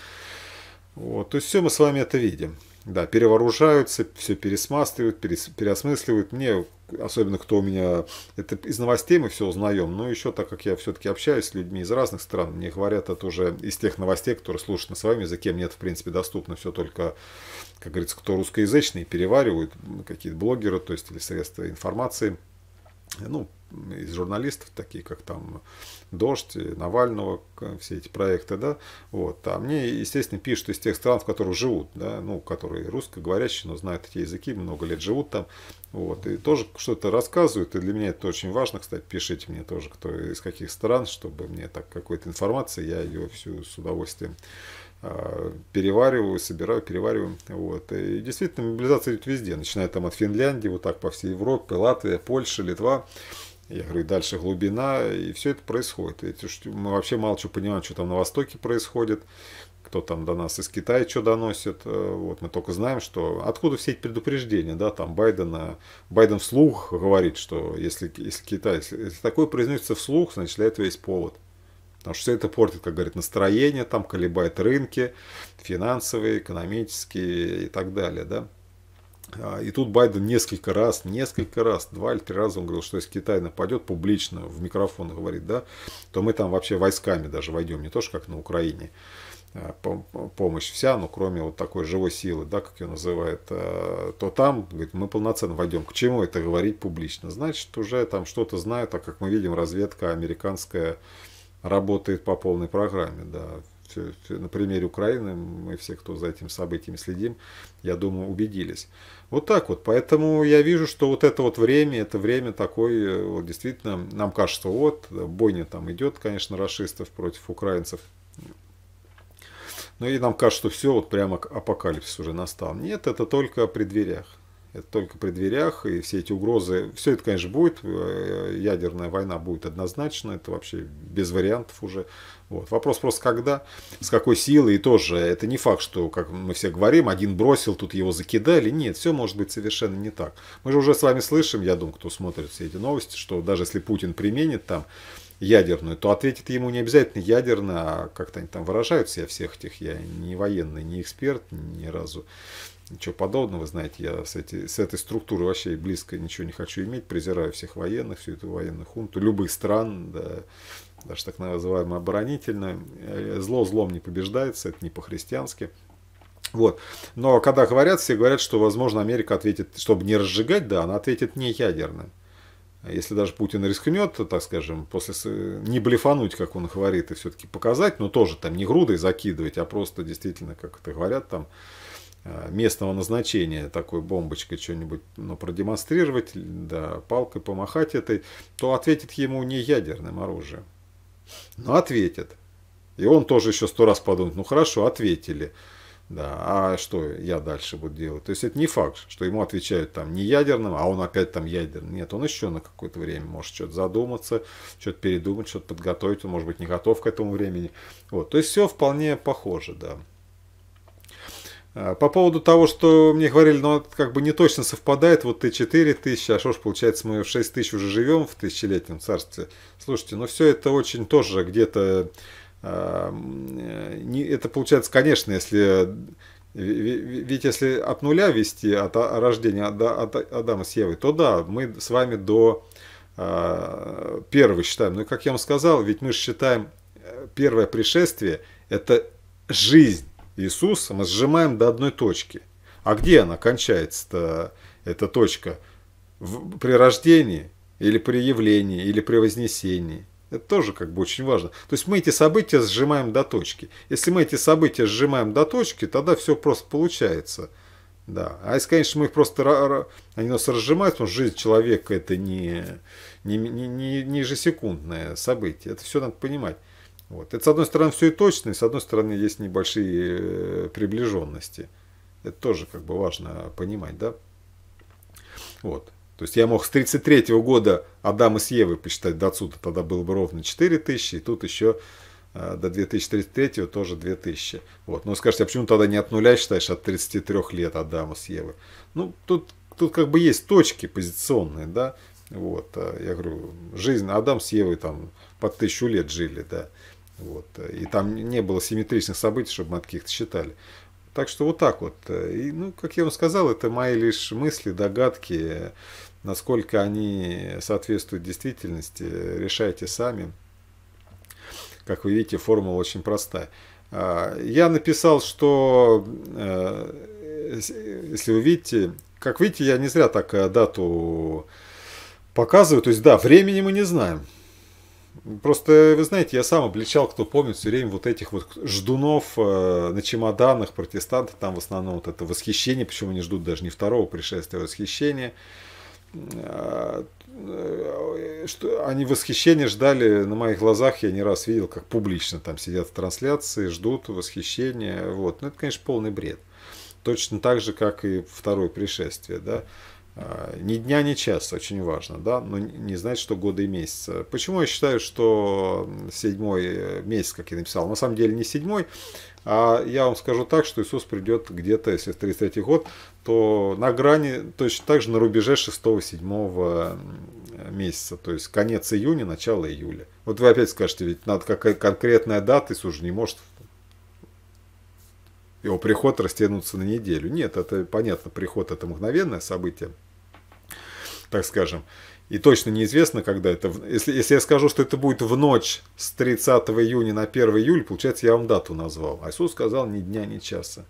Вот, то есть все мы с вами это видим. Да, перевооружаются, все пересматривают, переосмысливают. Мне особенно кто у меня, это из новостей мы все узнаем, но еще так как я все-таки общаюсь с людьми из разных стран, мне говорят это уже из тех новостей, которые слушают на своем языке, мне это в принципе доступно все только, как говорится, кто русскоязычный, переваривают ну, какие-то блогеры, то есть или средства информации, ну, из журналистов, такие как там Дождь, Навального, все эти проекты, да, вот, а мне, естественно, пишут из тех стран, в которых живут, да, ну, которые русскоговорящие, но знают эти языки, много лет живут там, вот, и тоже что-то рассказывают, и для меня это очень важно, кстати, пишите мне тоже, кто из каких стран, чтобы мне так какой-то информации, я ее всю с удовольствием а, перевариваю, собираю, перевариваю. Вот. И действительно, мобилизация идет везде, начиная там от Финляндии, вот так по всей Европе, Латвия, Польша, Литва. Я говорю, дальше глубина, и все это происходит. Мы вообще мало что понимаем, что там на Востоке происходит, кто там до нас из Китая что доносит. Э, вот, мы только знаем, что откуда все эти предупреждения, да, там Байдена, Байден вслух говорит, что если, если Китай, если, если такое произносится вслух, значит для этого есть повод. Потому что все это портит, как говорит, настроение, там колебает рынки, финансовые, экономические и так далее, да. А, и тут Байден несколько раз, несколько раз, два или три раза он говорил, что если Китай нападет публично, в микрофон говорит, да, то мы там вообще войсками даже войдем, не то что как на Украине а, помощь вся, но кроме вот такой живой силы, да, как ее называют, а, то там, говорит, мы полноценно войдем. К чему это говорить публично? Значит, уже там что-то знают, а как мы видим, разведка американская работает по полной программе, да, на примере Украины, мы все, кто за этим событием следим, я думаю, убедились. Вот так вот. Поэтому я вижу, что вот это вот время, это время такое, э, вот действительно, нам кажется, вот, бойня там идет, конечно, расистов против украинцев. Ну и нам кажется, что все, вот прямо апокалипсис уже настал. Нет, это только при дверях это только при дверях, и все эти угрозы, все это, конечно, будет, э, ядерная война будет однозначно, это вообще без вариантов уже. Вот. Вопрос просто когда, с какой силой, и тоже это не факт, что, как мы все говорим, один бросил, тут его закидали, нет, все может быть совершенно не так. Мы же уже с вами слышим, я думаю, кто смотрит все эти новости, что даже если Путин применит там ядерную, то ответит ему не обязательно ядерно, а как-то они там выражаются, я всех этих, я не военный, не эксперт ни разу. Ничего подобного, знаете, я с, эти, с этой структурой вообще близко ничего не хочу иметь, презираю всех военных, всю эту военную хунту, любых стран, да, даже так называемое оборонительное. Э, зло злом не побеждается, это не по-христиански. Вот. Но когда говорят, все говорят, что, возможно, Америка ответит, чтобы не разжигать, да, она ответит не ядерно. Если даже Путин рискнет, так скажем, после не блефануть, как он говорит, и все-таки показать, но тоже там не грудой закидывать, а просто действительно, как это говорят, там Э, местного назначения такой бомбочкой что-нибудь ну, продемонстрировать, да, палкой помахать этой, то ответит ему не ядерным оружием. Но ответит. И он тоже еще сто раз подумает, ну хорошо, ответили. Да, а что я дальше буду делать? То есть это не факт, что ему отвечают там не ядерным, а он опять там ядерный. Нет, он еще на какое-то время может что-то задуматься, что-то передумать, что-то подготовить, он может быть не готов к этому времени. Вот, то есть все вполне похоже, да. А, по поводу того, что мне говорили, ну, как бы не точно совпадает, вот ты 4 тысячи, а что ж, получается, мы в 6 тысяч уже живем в тысячелетнем царстве. Слушайте, ну, все это очень тоже где-то... А, это получается, конечно, если... Ведь если от нуля вести, от а, рождения от Адама с Евой, то да, мы с вами до первого считаем. Но, ну, как я вам сказал, ведь мы же считаем э, первое пришествие – это жизнь Иисуса мы сжимаем до одной точки. А где она кончается-то, эта точка? В, при рождении или при явлении, или при вознесении? Это тоже как бы очень важно. То есть мы эти события сжимаем до точки. Если мы эти события сжимаем до точки, тогда все просто получается. Да. А если, конечно, мы их просто они нас разжимают, потому что жизнь человека это не, не, не, не ежесекундное событие. Это все надо понимать. Вот. Это, с одной стороны, все и точно, и с одной стороны, есть небольшие э, приближенности. Это тоже как бы важно понимать, да? Вот. То есть я мог с 33 -го года Адама с Евы посчитать до отсюда, тогда было бы ровно 4000, и тут еще э, до 2033 тоже 2000. Вот. Но скажете, а почему тогда не от нуля считаешь, а от 33 лет Адама с Евы? Ну, тут, тут как бы есть точки позиционные, да? Вот, э, я говорю, жизнь Адам с Евой там под тысячу лет жили, да. Вот. И там не было симметричных событий, чтобы мы от каких-то считали. Так что вот так вот. И, ну, как я вам сказал, это мои лишь мысли, догадки, насколько они соответствуют действительности, решайте сами. Как вы видите, формула очень простая. А, я написал, что, э, если вы видите, как видите, я не зря так э, дату показываю. То есть, да, времени мы не знаем. Просто, вы знаете, я сам обличал, кто помнит, все время вот этих вот ждунов э, на чемоданах, протестантов, там в основном вот это восхищение, почему они ждут даже не второго пришествия, а восхищение. Э, что, они восхищение ждали на моих глазах, я не раз видел, как публично там сидят в трансляции, ждут восхищения, вот. Ну, это, конечно, полный бред. Точно так же, как и второе пришествие, да. А, ни дня, ни часа, очень важно, да, но не знать, что годы и месяца. Почему я считаю, что седьмой э, месяц, как я написал, на самом деле не седьмой, а я вам скажу так, что Иисус придет где-то, если это 33 год, то на грани, точно так же на рубеже 6-7 месяца, то есть конец июня, начало июля. Вот вы опять скажете, ведь надо какая конкретная дата, Иисус же не может его приход растянуться на неделю. Нет, это понятно, приход это мгновенное событие, так скажем. И точно неизвестно, когда это... Если, если я скажу, что это будет в ночь с 30 июня на 1 июль, получается, я вам дату назвал. А Иисус сказал ни дня, ни часа.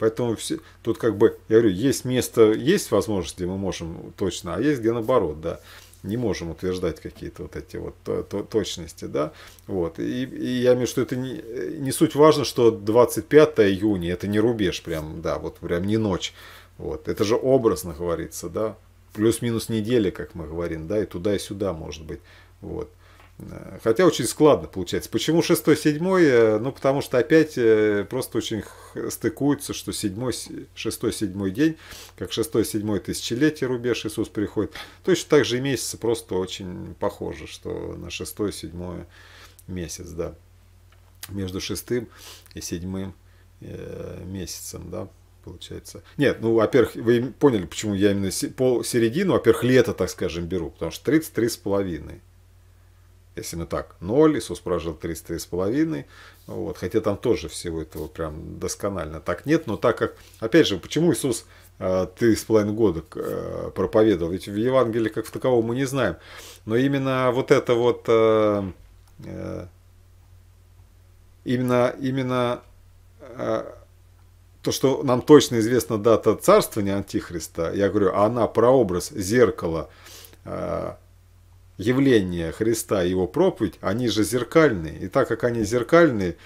Поэтому все, тут как бы, я говорю, есть место, есть возможность, где мы можем точно, а есть где наоборот, да. Не можем утверждать какие-то вот эти вот то, то, точности, да. Вот. И, и я имею в виду, что это не, не суть важно, что 25 июня, это не рубеж прям, да, вот прям не ночь. Вот. Это же образно говорится, да плюс-минус недели, как мы говорим, да, и туда и сюда, может быть. Вот. Э, хотя очень складно получается. Почему 6 7 э, Ну, потому что опять э, просто очень стыкуется, что 7 6 7 день, как 6 7 тысячелетие рубеж Иисус приходит. Точно так же и месяцы просто очень похожи, что на 6 7 месяц, да. Между шестым и седьмым месяцем, да получается. Нет, ну, во-первых, вы поняли, почему я именно середину, во-первых, лето, так скажем, беру, потому что 33,5. Если мы так, 0, Иисус прожил 33,5, ну вот, хотя там тоже всего этого прям досконально так нет, но так как, опять же, почему Иисус э, три с половиной года э, проповедовал, ведь в Евангелии как в таковом мы не знаем, но именно вот это вот, э, именно, именно то, что нам точно известна дата царствования Антихриста, я говорю, а она прообраз, зеркало, э, явления Христа и его проповедь, они же зеркальные. И так как они зеркальные,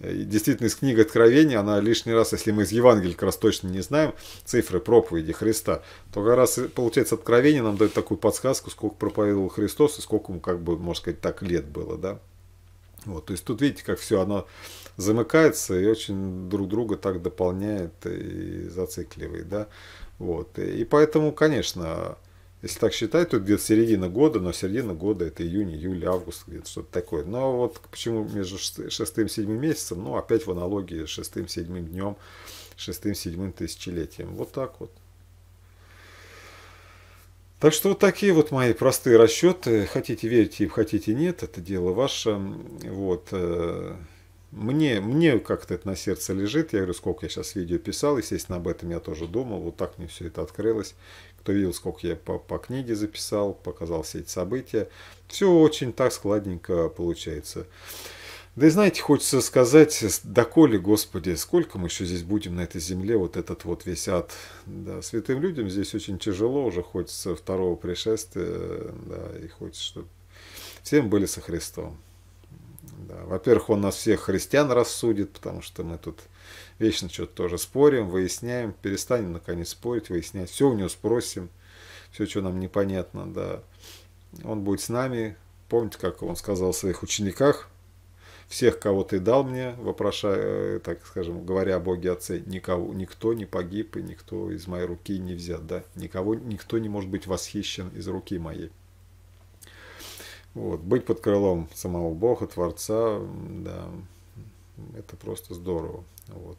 э, действительно из книги Откровения, она лишний раз, если мы из Евангелия как раз точно не знаем цифры проповеди Христа, то как раз э, получается Откровение нам дает такую подсказку, сколько проповедовал Христос и сколько ему, как бы, можно сказать, так лет было, да. Вот, то есть тут видите, как все, оно замыкается и очень друг друга так дополняет и зацикливает, да. Вот. И поэтому, конечно, если так считать, тут где-то середина года, но середина года это июнь, июль, август, где-то что-то такое. Но вот почему между шестым и седьмым месяцем, ну опять в аналогии с шестым, седьмым днем, шестым, седьмым тысячелетием. Вот так вот. Так что вот такие вот мои простые расчеты. Хотите верьте, хотите нет, это дело ваше. Вот. Э, мне, мне как-то это на сердце лежит. Я говорю, сколько я сейчас видео писал. Естественно, об этом я тоже думал. Вот так мне все это открылось. Кто видел, сколько я по, по книге записал, показал все эти события. Все очень так складненько получается. Да и знаете, хочется сказать, доколе, Господи, сколько мы еще здесь будем на этой земле, вот этот вот весь ад. Да, святым людям здесь очень тяжело, уже хочется второго пришествия, да, и хочется, чтобы всем были со Христом. Да. Во-первых, он нас всех христиан рассудит, потому что мы тут вечно что-то тоже спорим, выясняем, перестанем наконец спорить, выяснять. Все у него спросим, все, что нам непонятно, да. Он будет с нами. Помните, как он сказал о своих учениках, всех, кого ты дал мне, вопрошая, э, так скажем, говоря о Боге Отце, никого, никто не погиб и никто из моей руки не взят, да, никого, никто не может быть восхищен из руки моей. Вот, быть под крылом самого Бога, Творца, да, это просто здорово. Вот.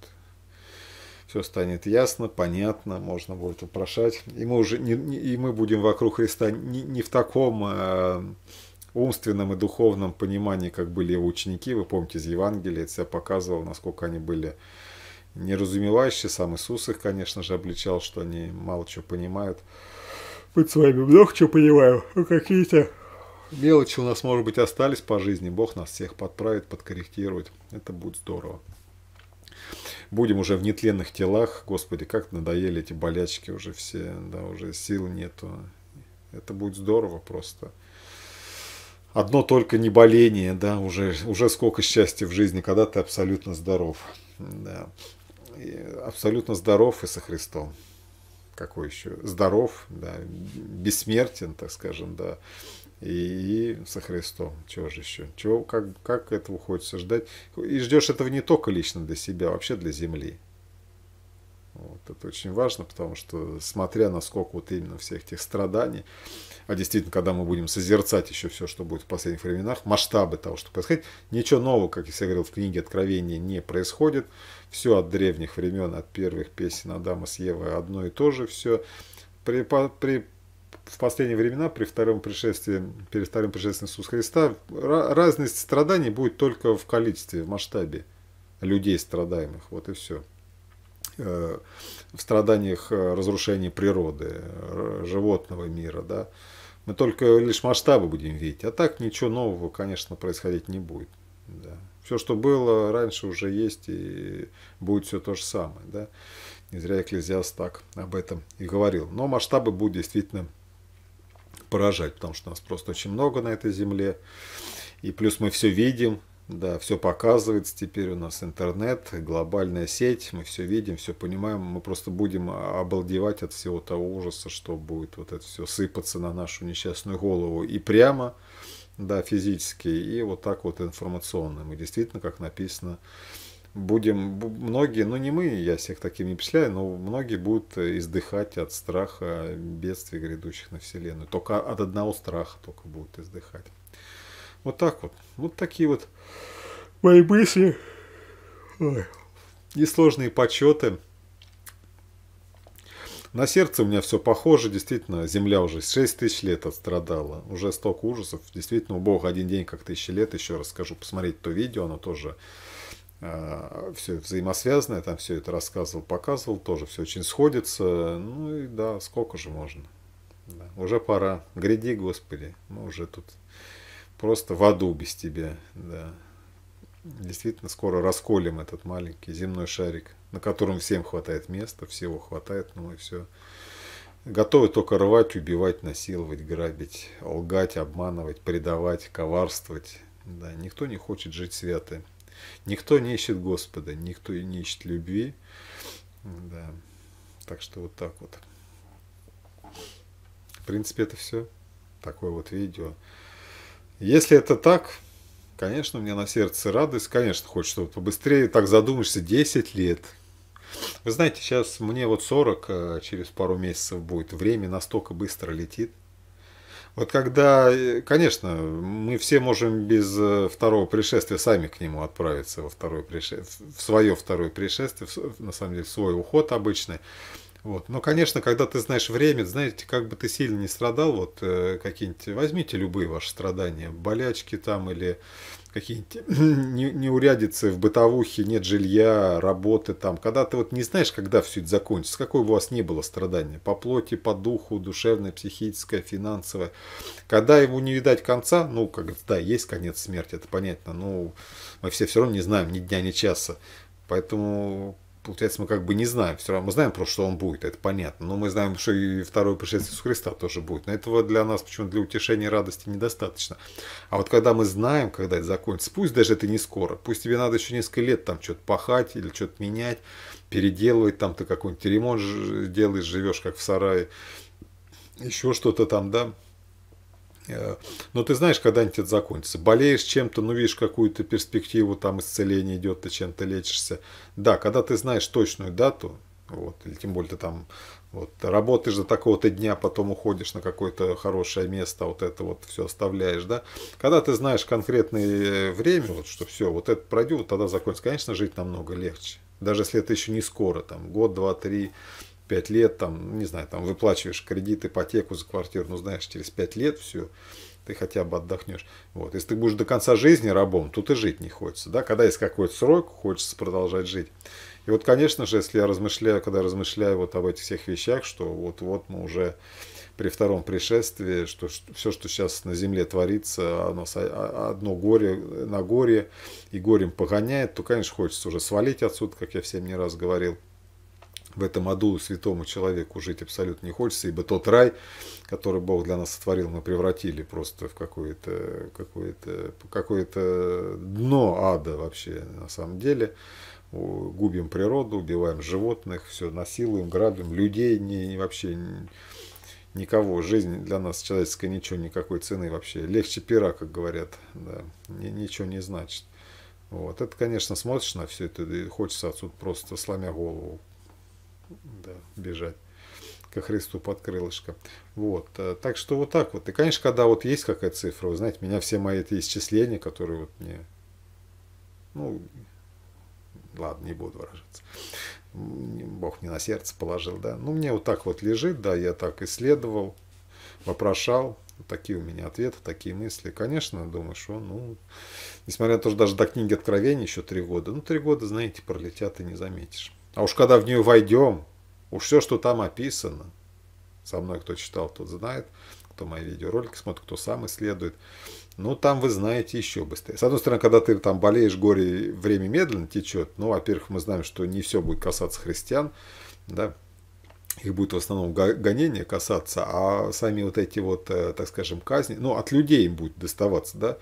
Все станет ясно, понятно, можно будет вопрошать. И мы уже не, не, и мы будем вокруг Христа не, не в таком э, умственном и духовном понимании, как были его ученики. Вы помните из Евангелия, я показывал, насколько они были неразумевающие. Сам Иисус их, конечно же, обличал, что они мало чего понимают. Мы с вами много чего понимаю, но ну, какие-то мелочи у нас, может быть, остались по жизни. Бог нас всех подправит, подкорректирует. Это будет здорово. Будем уже в нетленных телах. Господи, как надоели эти болячки уже все. Да, уже сил нету. Это будет здорово просто. Одно только не боление, да, уже, уже сколько счастья в жизни, когда ты абсолютно здоров. Да. И абсолютно здоров и со Христом. Какой еще? Здоров, да, бессмертен, так скажем, да и, и со Христом. Чего же еще? Чего, как, как этого хочется ждать? И ждешь этого не только лично для себя, а вообще для земли. Вот, это очень важно, потому что, смотря на сколько вот именно всех этих страданий, а действительно, когда мы будем созерцать еще все, что будет в последних временах, масштабы того, что происходит, ничего нового, как я говорил в книге Откровения, не происходит. Все от древних времен, от первых песен Адама с Евой одно и то же, все. При, при, в последние времена при втором пришествии, перед вторым пришествием Иисуса Христа, разность страданий будет только в количестве, в масштабе людей страдаемых. Вот и все. Э, в страданиях э, разрушения природы, э, животного мира, да. Мы только лишь масштабы будем видеть. А так ничего нового, конечно, происходить не будет. Да. Все, что было раньше, уже есть, и будет все то же самое. Да? Не зря Экклезиаст так об этом и говорил. Но масштабы будут действительно поражать, потому что нас просто очень много на этой земле. И плюс мы все видим, да, все показывается теперь у нас интернет, глобальная сеть, мы все видим, все понимаем, мы просто будем обалдевать от всего того ужаса, что будет вот это все сыпаться на нашу несчастную голову и прямо, да, физически, и вот так вот информационно. Мы действительно, как написано, будем, многие, ну не мы, я всех таким не писляю, но многие будут э, издыхать от страха бедствий, грядущих на Вселенную. Только от одного страха только будут издыхать. Вот так вот. Вот такие вот мои мысли. Ой. И сложные почеты. На сердце у меня все похоже, действительно, Земля уже 6 тысяч лет отстрадала, уже столько ужасов, действительно, у Бога один день как тысячи лет, еще раз скажу, посмотреть то видео, оно тоже а, все взаимосвязанное, там все это рассказывал, показывал, тоже все очень сходится. Ну и да, сколько же можно. Да. Уже пора. Гряди, Господи. Мы уже тут просто в аду без тебя. Да. Действительно, скоро расколем этот маленький земной шарик, на котором всем хватает места, всего хватает, ну и все. Готовы только рвать, убивать, насиловать, грабить, лгать, обманывать, предавать, коварствовать. Да, никто не хочет жить святым. Никто не ищет Господа, никто не ищет любви. Да. Так что вот так вот. В принципе, это все. Такое вот видео. Если это так, конечно, у меня на сердце радость. Конечно, хочется вот побыстрее. Так задумаешься, 10 лет. Вы знаете, сейчас мне вот 40, э, через пару месяцев будет. Время настолько быстро летит. Вот когда, э, конечно, мы все можем без э, второго пришествия сами к нему отправиться во второе пришествие, в свое второе пришествие, на самом деле в свой уход обычный. Вот. Но, конечно, когда ты знаешь время, знаете, как бы ты сильно не страдал, вот э, какие-нибудь, возьмите любые ваши страдания, болячки там или какие-нибудь <clears throat> неурядицы в бытовухе, нет жилья, работы там. Когда ты вот не знаешь, когда все это закончится, какое бы у вас ни было страдание, по плоти, по духу, душевное, психическое, финансовое. Когда ему не видать конца, ну, как говорится, да, есть конец смерти, это понятно, но мы все все равно не знаем ни дня, ни часа. Поэтому получается, мы как бы не знаем. Все равно мы знаем просто, что он будет, это понятно. Но мы знаем, что и второе пришествие Иисуса Христа тоже будет. Но этого для нас, почему для утешения радости недостаточно. А вот когда мы знаем, когда это закончится, пусть даже это не скоро, пусть тебе надо еще несколько лет там что-то пахать или что-то менять, переделывать, там ты какой-нибудь ремонт делаешь, живешь как в сарае, еще что-то там, да, Э, но ты знаешь, когда-нибудь это закончится. Болеешь чем-то, ну видишь какую-то перспективу, там исцеление идет, ты чем-то лечишься. Да, когда ты знаешь точную дату, вот, или тем более ты там вот, работаешь до такого-то дня, потом уходишь на какое-то хорошее место, вот это вот все оставляешь, да. Когда ты знаешь конкретное э, время, вот что все, вот это пройдет, вот тогда закончится. Конечно, жить намного легче. Даже если это еще не скоро, там год, два, три, 5 лет, там, не знаю, там выплачиваешь кредит, ипотеку за квартиру, ну знаешь, через 5 лет все, ты хотя бы отдохнешь. Вот. Если ты будешь до конца жизни рабом, тут и жить не хочется. Да? Когда есть какой-то срок, хочется продолжать жить. И вот, конечно же, если я размышляю, когда размышляю вот об этих всех вещах, что вот-вот мы уже при втором пришествии, что все, что сейчас на земле творится, оно а, одно горе на горе и горем погоняет, то, конечно, хочется уже свалить отсюда, как я всем не раз говорил в этом аду святому человеку жить абсолютно не хочется, ибо тот рай, который Бог для нас сотворил, мы превратили просто в какое-то какое какое дно ада вообще на самом деле. Губим природу, убиваем животных, все насилуем, грабим людей, не, вообще никого. Жизнь для нас человеческая ничего, никакой цены вообще. Легче пера, как говорят, да, ничего не значит. Вот. Это, конечно, смотришь на все это, и хочется отсюда просто сломя голову да, бежать ко Христу под крылышко. Вот. Э, так что вот так вот. И, конечно, когда вот есть какая цифра, вы знаете, меня все мои эти исчисления, которые вот мне... Ну, ладно, не буду выражаться. Бог мне на сердце положил, да. Ну, мне вот так вот лежит, да, я так исследовал, вопрошал. такие у меня ответы, такие мысли. Конечно, думаю, что, ну, несмотря на то, что даже до книги Откровения еще три года, ну, три года, знаете, пролетят и не заметишь. А уж когда в нее войдем, уж все, что там описано, со мной кто читал, тот знает, кто мои видеоролики смотрит, кто сам исследует, ну, там вы знаете еще быстрее. С одной стороны, когда ты там болеешь, горе, время медленно течет. Ну, во-первых, мы знаем, что не все будет касаться христиан, да, их будет в основном гонение касаться, а сами вот эти вот, э, так скажем, казни, ну, от людей им будет доставаться, да,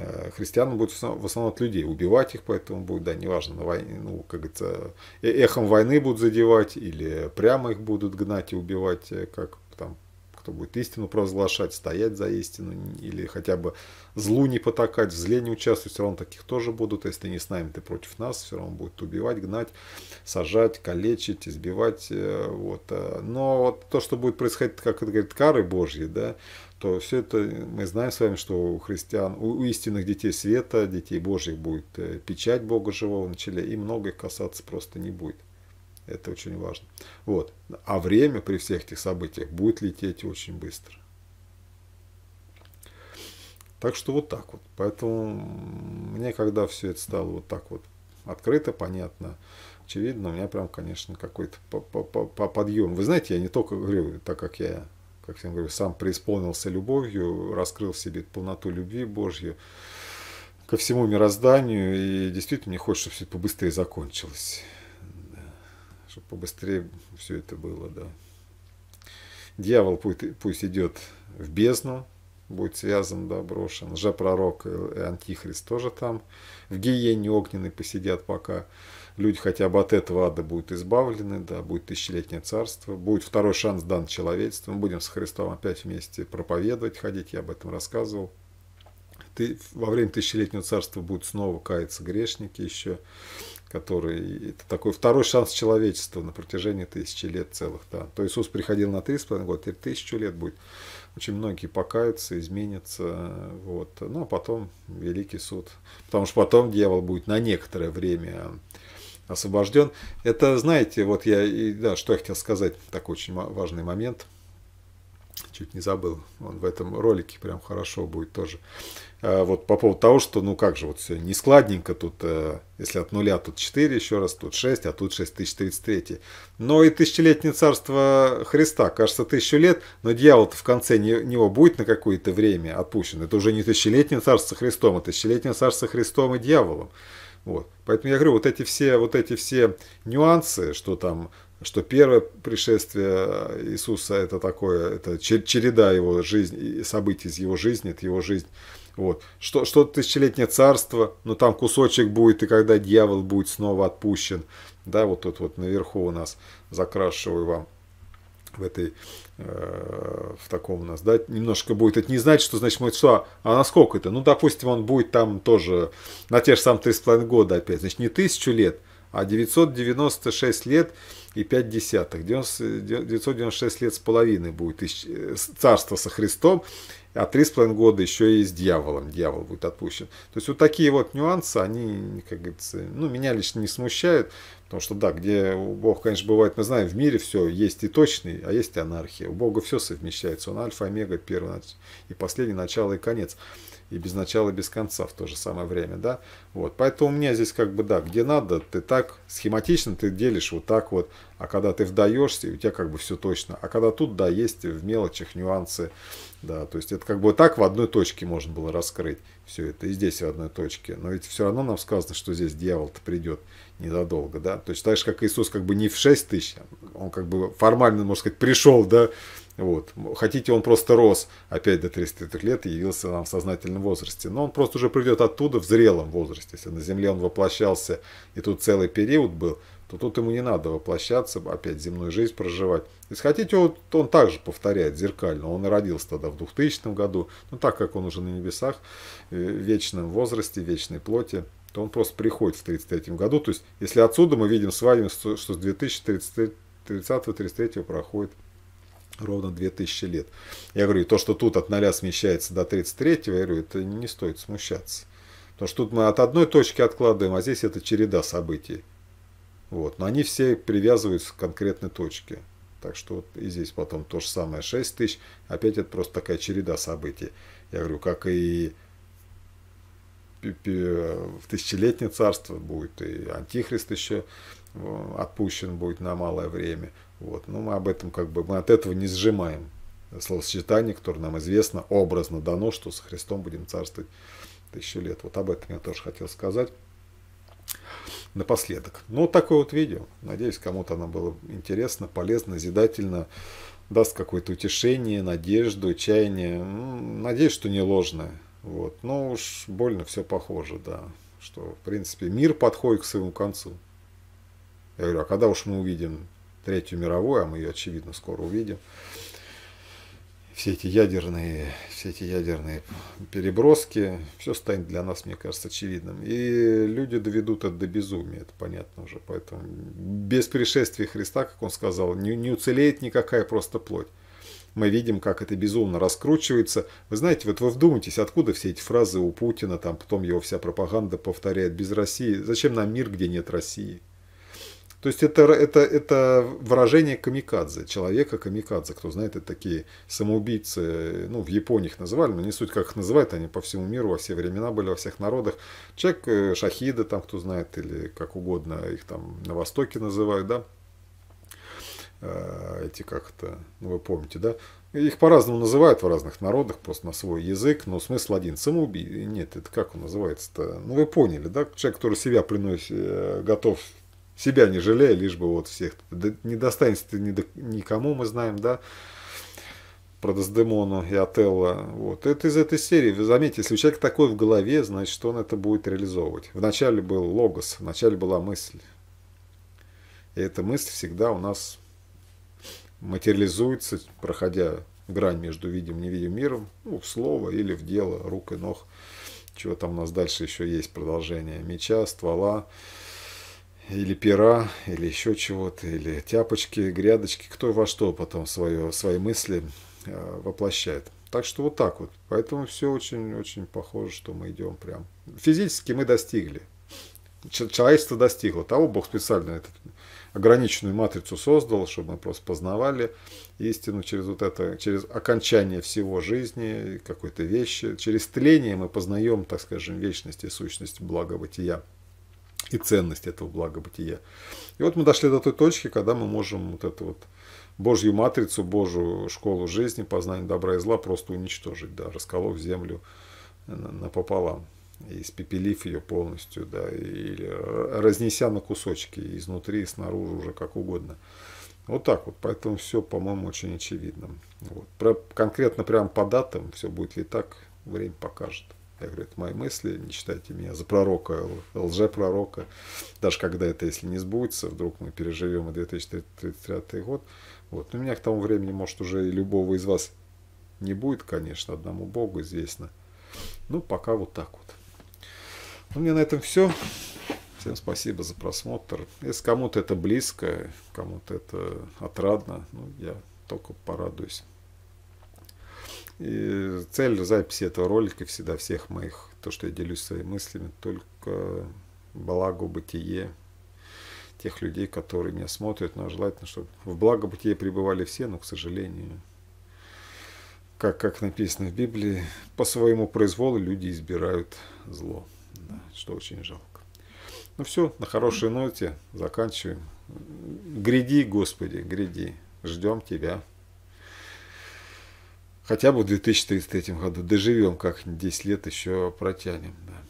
Э, христиан будет в основном от людей, убивать их поэтому будет, да, неважно, на войне, ну, как это, эхом войны будут задевать, или прямо их будут гнать и убивать, э, как там, кто будет истину провозглашать, стоять за истину, или хотя бы злу не потакать, в зле не участвовать, все равно таких тоже будут, если ты не с нами, ты против нас, все равно будет убивать, гнать, сажать, калечить, избивать, э, вот. Но вот то, что будет происходить, как это говорит, кары Божьи, да, то все это мы знаем с вами, что у христиан, у, истинных детей света, детей Божьих будет э, печать Бога живого на челе, и многое касаться просто не будет. Это очень важно. Вот. А время при всех этих событиях будет лететь очень быстро. Так что вот так вот. Поэтому мне, когда все это стало вот так вот открыто, понятно, очевидно, у меня прям, конечно, какой-то подъем. Вы знаете, я не только говорю, так как я как всем говорю, сам преисполнился любовью, раскрыл в себе полноту любви Божью ко всему мирозданию, и действительно мне хочется, чтобы все побыстрее закончилось, да. чтобы побыстрее все это было, да. Дьявол пусть, пусть идет в бездну, будет связан, да, брошен. Же пророк и антихрист тоже там в гиене огненной посидят пока люди хотя бы от этого ада будут избавлены, да, будет тысячелетнее царство, будет второй шанс дан человечеству, мы будем с Христом опять вместе проповедовать, ходить, я об этом рассказывал. Ты, во время тысячелетнего царства будут снова каяться грешники еще, которые, это такой второй шанс человечества на протяжении тысячи лет целых, да. То Иисус приходил на три 3,5 года, теперь тысячу лет будет. Очень многие покаются, изменятся, вот. Ну, а потом великий суд. Потому что потом дьявол будет на некоторое время освобожден. Это, знаете, вот я, и, да, что я хотел сказать, такой очень важный момент. Чуть не забыл, он в этом ролике прям хорошо будет тоже. А, вот по поводу того, что, ну как же, вот все не складненько тут, э, если от нуля тут 4, еще раз тут 6, а тут 6033. Но и тысячелетнее царство Христа, кажется, тысячу лет, но дьявол в конце не, него будет на какое-то время отпущен. Это уже не тысячелетнее царство Христом, а тысячелетнее царство Христом и дьяволом. Вот. Поэтому я говорю, вот эти все, вот эти все нюансы, что там что первое пришествие Иисуса это такое, это череда его жизни, событий из его жизни, это его жизнь. Вот. Что, что тысячелетнее царство, но ну, там кусочек будет, и когда дьявол будет снова отпущен. Да, вот тут вот наверху у нас закрашиваю вам в этой, э, в таком у нас, да, немножко будет, это не значит, что значит мой что, а на сколько это? Ну, допустим, он будет там тоже на те же самые 3,5 года опять, значит, не тысячу лет, а 996 лет и 5 десятых, 996 лет с половиной будет э, царство со Христом, а три 3,5 года еще и с дьяволом, дьявол будет отпущен. То есть вот такие вот нюансы, они, как говорится, ну, меня лично не смущают, Потому что да, где у Бога, конечно, бывает, мы знаем, в мире все, есть и точный, а есть и анархия. У Бога все совмещается. Он альфа, омега, первый и последний, начало и конец. И без начала, и без конца в то же самое время, да. Вот, поэтому у меня здесь как бы, да, где надо, ты так схематично ты делишь вот так вот. А когда ты вдаешься, у тебя как бы все точно. А когда тут, да, есть в мелочах нюансы, да, то есть это как бы так в одной точке можно было раскрыть все это, и здесь в одной точке. Но ведь все равно нам сказано, что здесь дьявол-то придет ненадолго, да. То есть так же, как Иисус как бы не в 6 тысяч, он как бы формально, можно сказать, пришел, да, вот. Хотите, он просто рос опять до 33 лет и явился нам в сознательном возрасте. Но он просто уже придет оттуда в зрелом возрасте. Если на земле он воплощался, и тут целый период был, то тут ему не надо воплощаться, опять земную жизнь проживать. Если хотите, вот он также повторяет зеркально. Он родился тогда в 2000 году, но так как он уже на небесах, э, в вечном возрасте, в вечной плоти, то он просто приходит в 33 году. То есть, если отсюда мы видим с вами, что с 2030-33 проходит ровно 2000 лет. Я говорю, то, что тут от ноля смещается до 33, я говорю, это не стоит смущаться. Потому что тут мы от одной точки откладываем, а здесь это череда событий. Вот. Но они все привязываются к конкретной точке. Так что вот и здесь потом то же самое 6 тысяч. Опять это просто такая череда событий. Я говорю, как и в тысячелетнее царство будет, и антихрист еще э, отпущен будет на малое время. Вот. Но ну, мы об этом как бы, мы от этого не сжимаем словосочетание, которое нам известно, образно дано, что с Христом будем царствовать тысячу лет. Вот об этом я тоже хотел сказать напоследок. Ну, вот такое вот видео. Надеюсь, кому-то оно было интересно, полезно, назидательно, даст какое-то утешение, надежду, чаяние. надеюсь, что не ложное. Вот. Но уж больно все похоже, да. Что, в принципе, мир подходит к своему концу. Я говорю, а когда уж мы увидим Третью мировую, а мы ее, очевидно, скоро увидим, все эти ядерные, все эти ядерные переброски, все станет для нас, мне кажется, очевидным. И люди доведут это до безумия, это понятно уже. Поэтому без пришествия Христа, как он сказал, не, не уцелеет никакая просто плоть. Мы видим, как это безумно раскручивается. Вы знаете, вот вы вдумайтесь, откуда все эти фразы у Путина, там потом его вся пропаганда повторяет без России. Зачем нам мир, где нет России? То есть это, это, это выражение камикадзе, человека камикадзе. Кто знает, это такие самоубийцы, ну, в Японии их называли, но не суть, как их называют, они по всему миру, во все времена были, во всех народах. Человек, э, шахиды там, кто знает, или как угодно, их там на Востоке называют, да, э, эти как-то, ну, вы помните, да, их по-разному называют в разных народах, просто на свой язык, но смысл один. самоубий Нет, это как он называется-то? Ну, вы поняли, да? Человек, который себя приносит, э, готов себя не жалея, лишь бы вот всех. Да не достанется ты ни до, никому, мы знаем, да, про Дездемону и Отелло. Вот. Это из этой серии. Вы заметите, если у человека такое в голове, значит, он это будет реализовывать. Вначале был логос, вначале была мысль. И эта мысль всегда у нас материализуется, проходя грань между видим и невидим миром, ну, в слово или в дело рук и ног. Чего там у нас дальше еще есть продолжение меча, ствола или пера, или еще чего-то, или тяпочки, грядочки, кто во что потом свое, свои мысли э, воплощает. Так что вот так вот. Поэтому все очень-очень похоже, что мы идем прям. Физически мы достигли. Человечество достигло того, Бог специально этот ограниченную матрицу создал, чтобы мы просто познавали истину через вот это, через окончание всего жизни, какой-то вещи. Через тление мы познаем, так скажем, вечность и сущность блага бытия и ценность этого благобытия. И вот мы дошли до той точки, когда мы можем вот эту вот Божью матрицу, Божью школу жизни, познание добра и зла просто уничтожить, да, расколов землю напополам, испепелив ее полностью, да, или разнеся на кусочки изнутри и снаружи уже как угодно. Вот так вот, поэтому все, по-моему, очень очевидно. Вот. Про, конкретно прям по датам, все будет ли так, время покажет. Я говорю, это мои мысли, не считайте меня за пророка, лжепророка. Даже когда это, если не сбудется, вдруг мы переживем и 2033 год. Вот. Но меня к тому времени, может, уже и любого из вас не будет, конечно, одному Богу известно. Ну, пока вот так вот. Ну, мне на этом все. Всем спасибо за просмотр. Если кому-то это близко, кому-то это отрадно, ну, я только порадуюсь. И цель записи этого ролика всегда всех моих, то, что я делюсь своими мыслями, только благо бытие тех людей, которые меня смотрят, но желательно, чтобы в благо бытие пребывали все, но, к сожалению, как, как написано в Библии, по своему произволу люди избирают зло, да, что очень жалко. Ну все, на хорошей ноте заканчиваем. Гряди, Господи, гряди. Ждем Тебя хотя бы в 2033 году доживем как-нибудь 10 лет еще протянем. Да.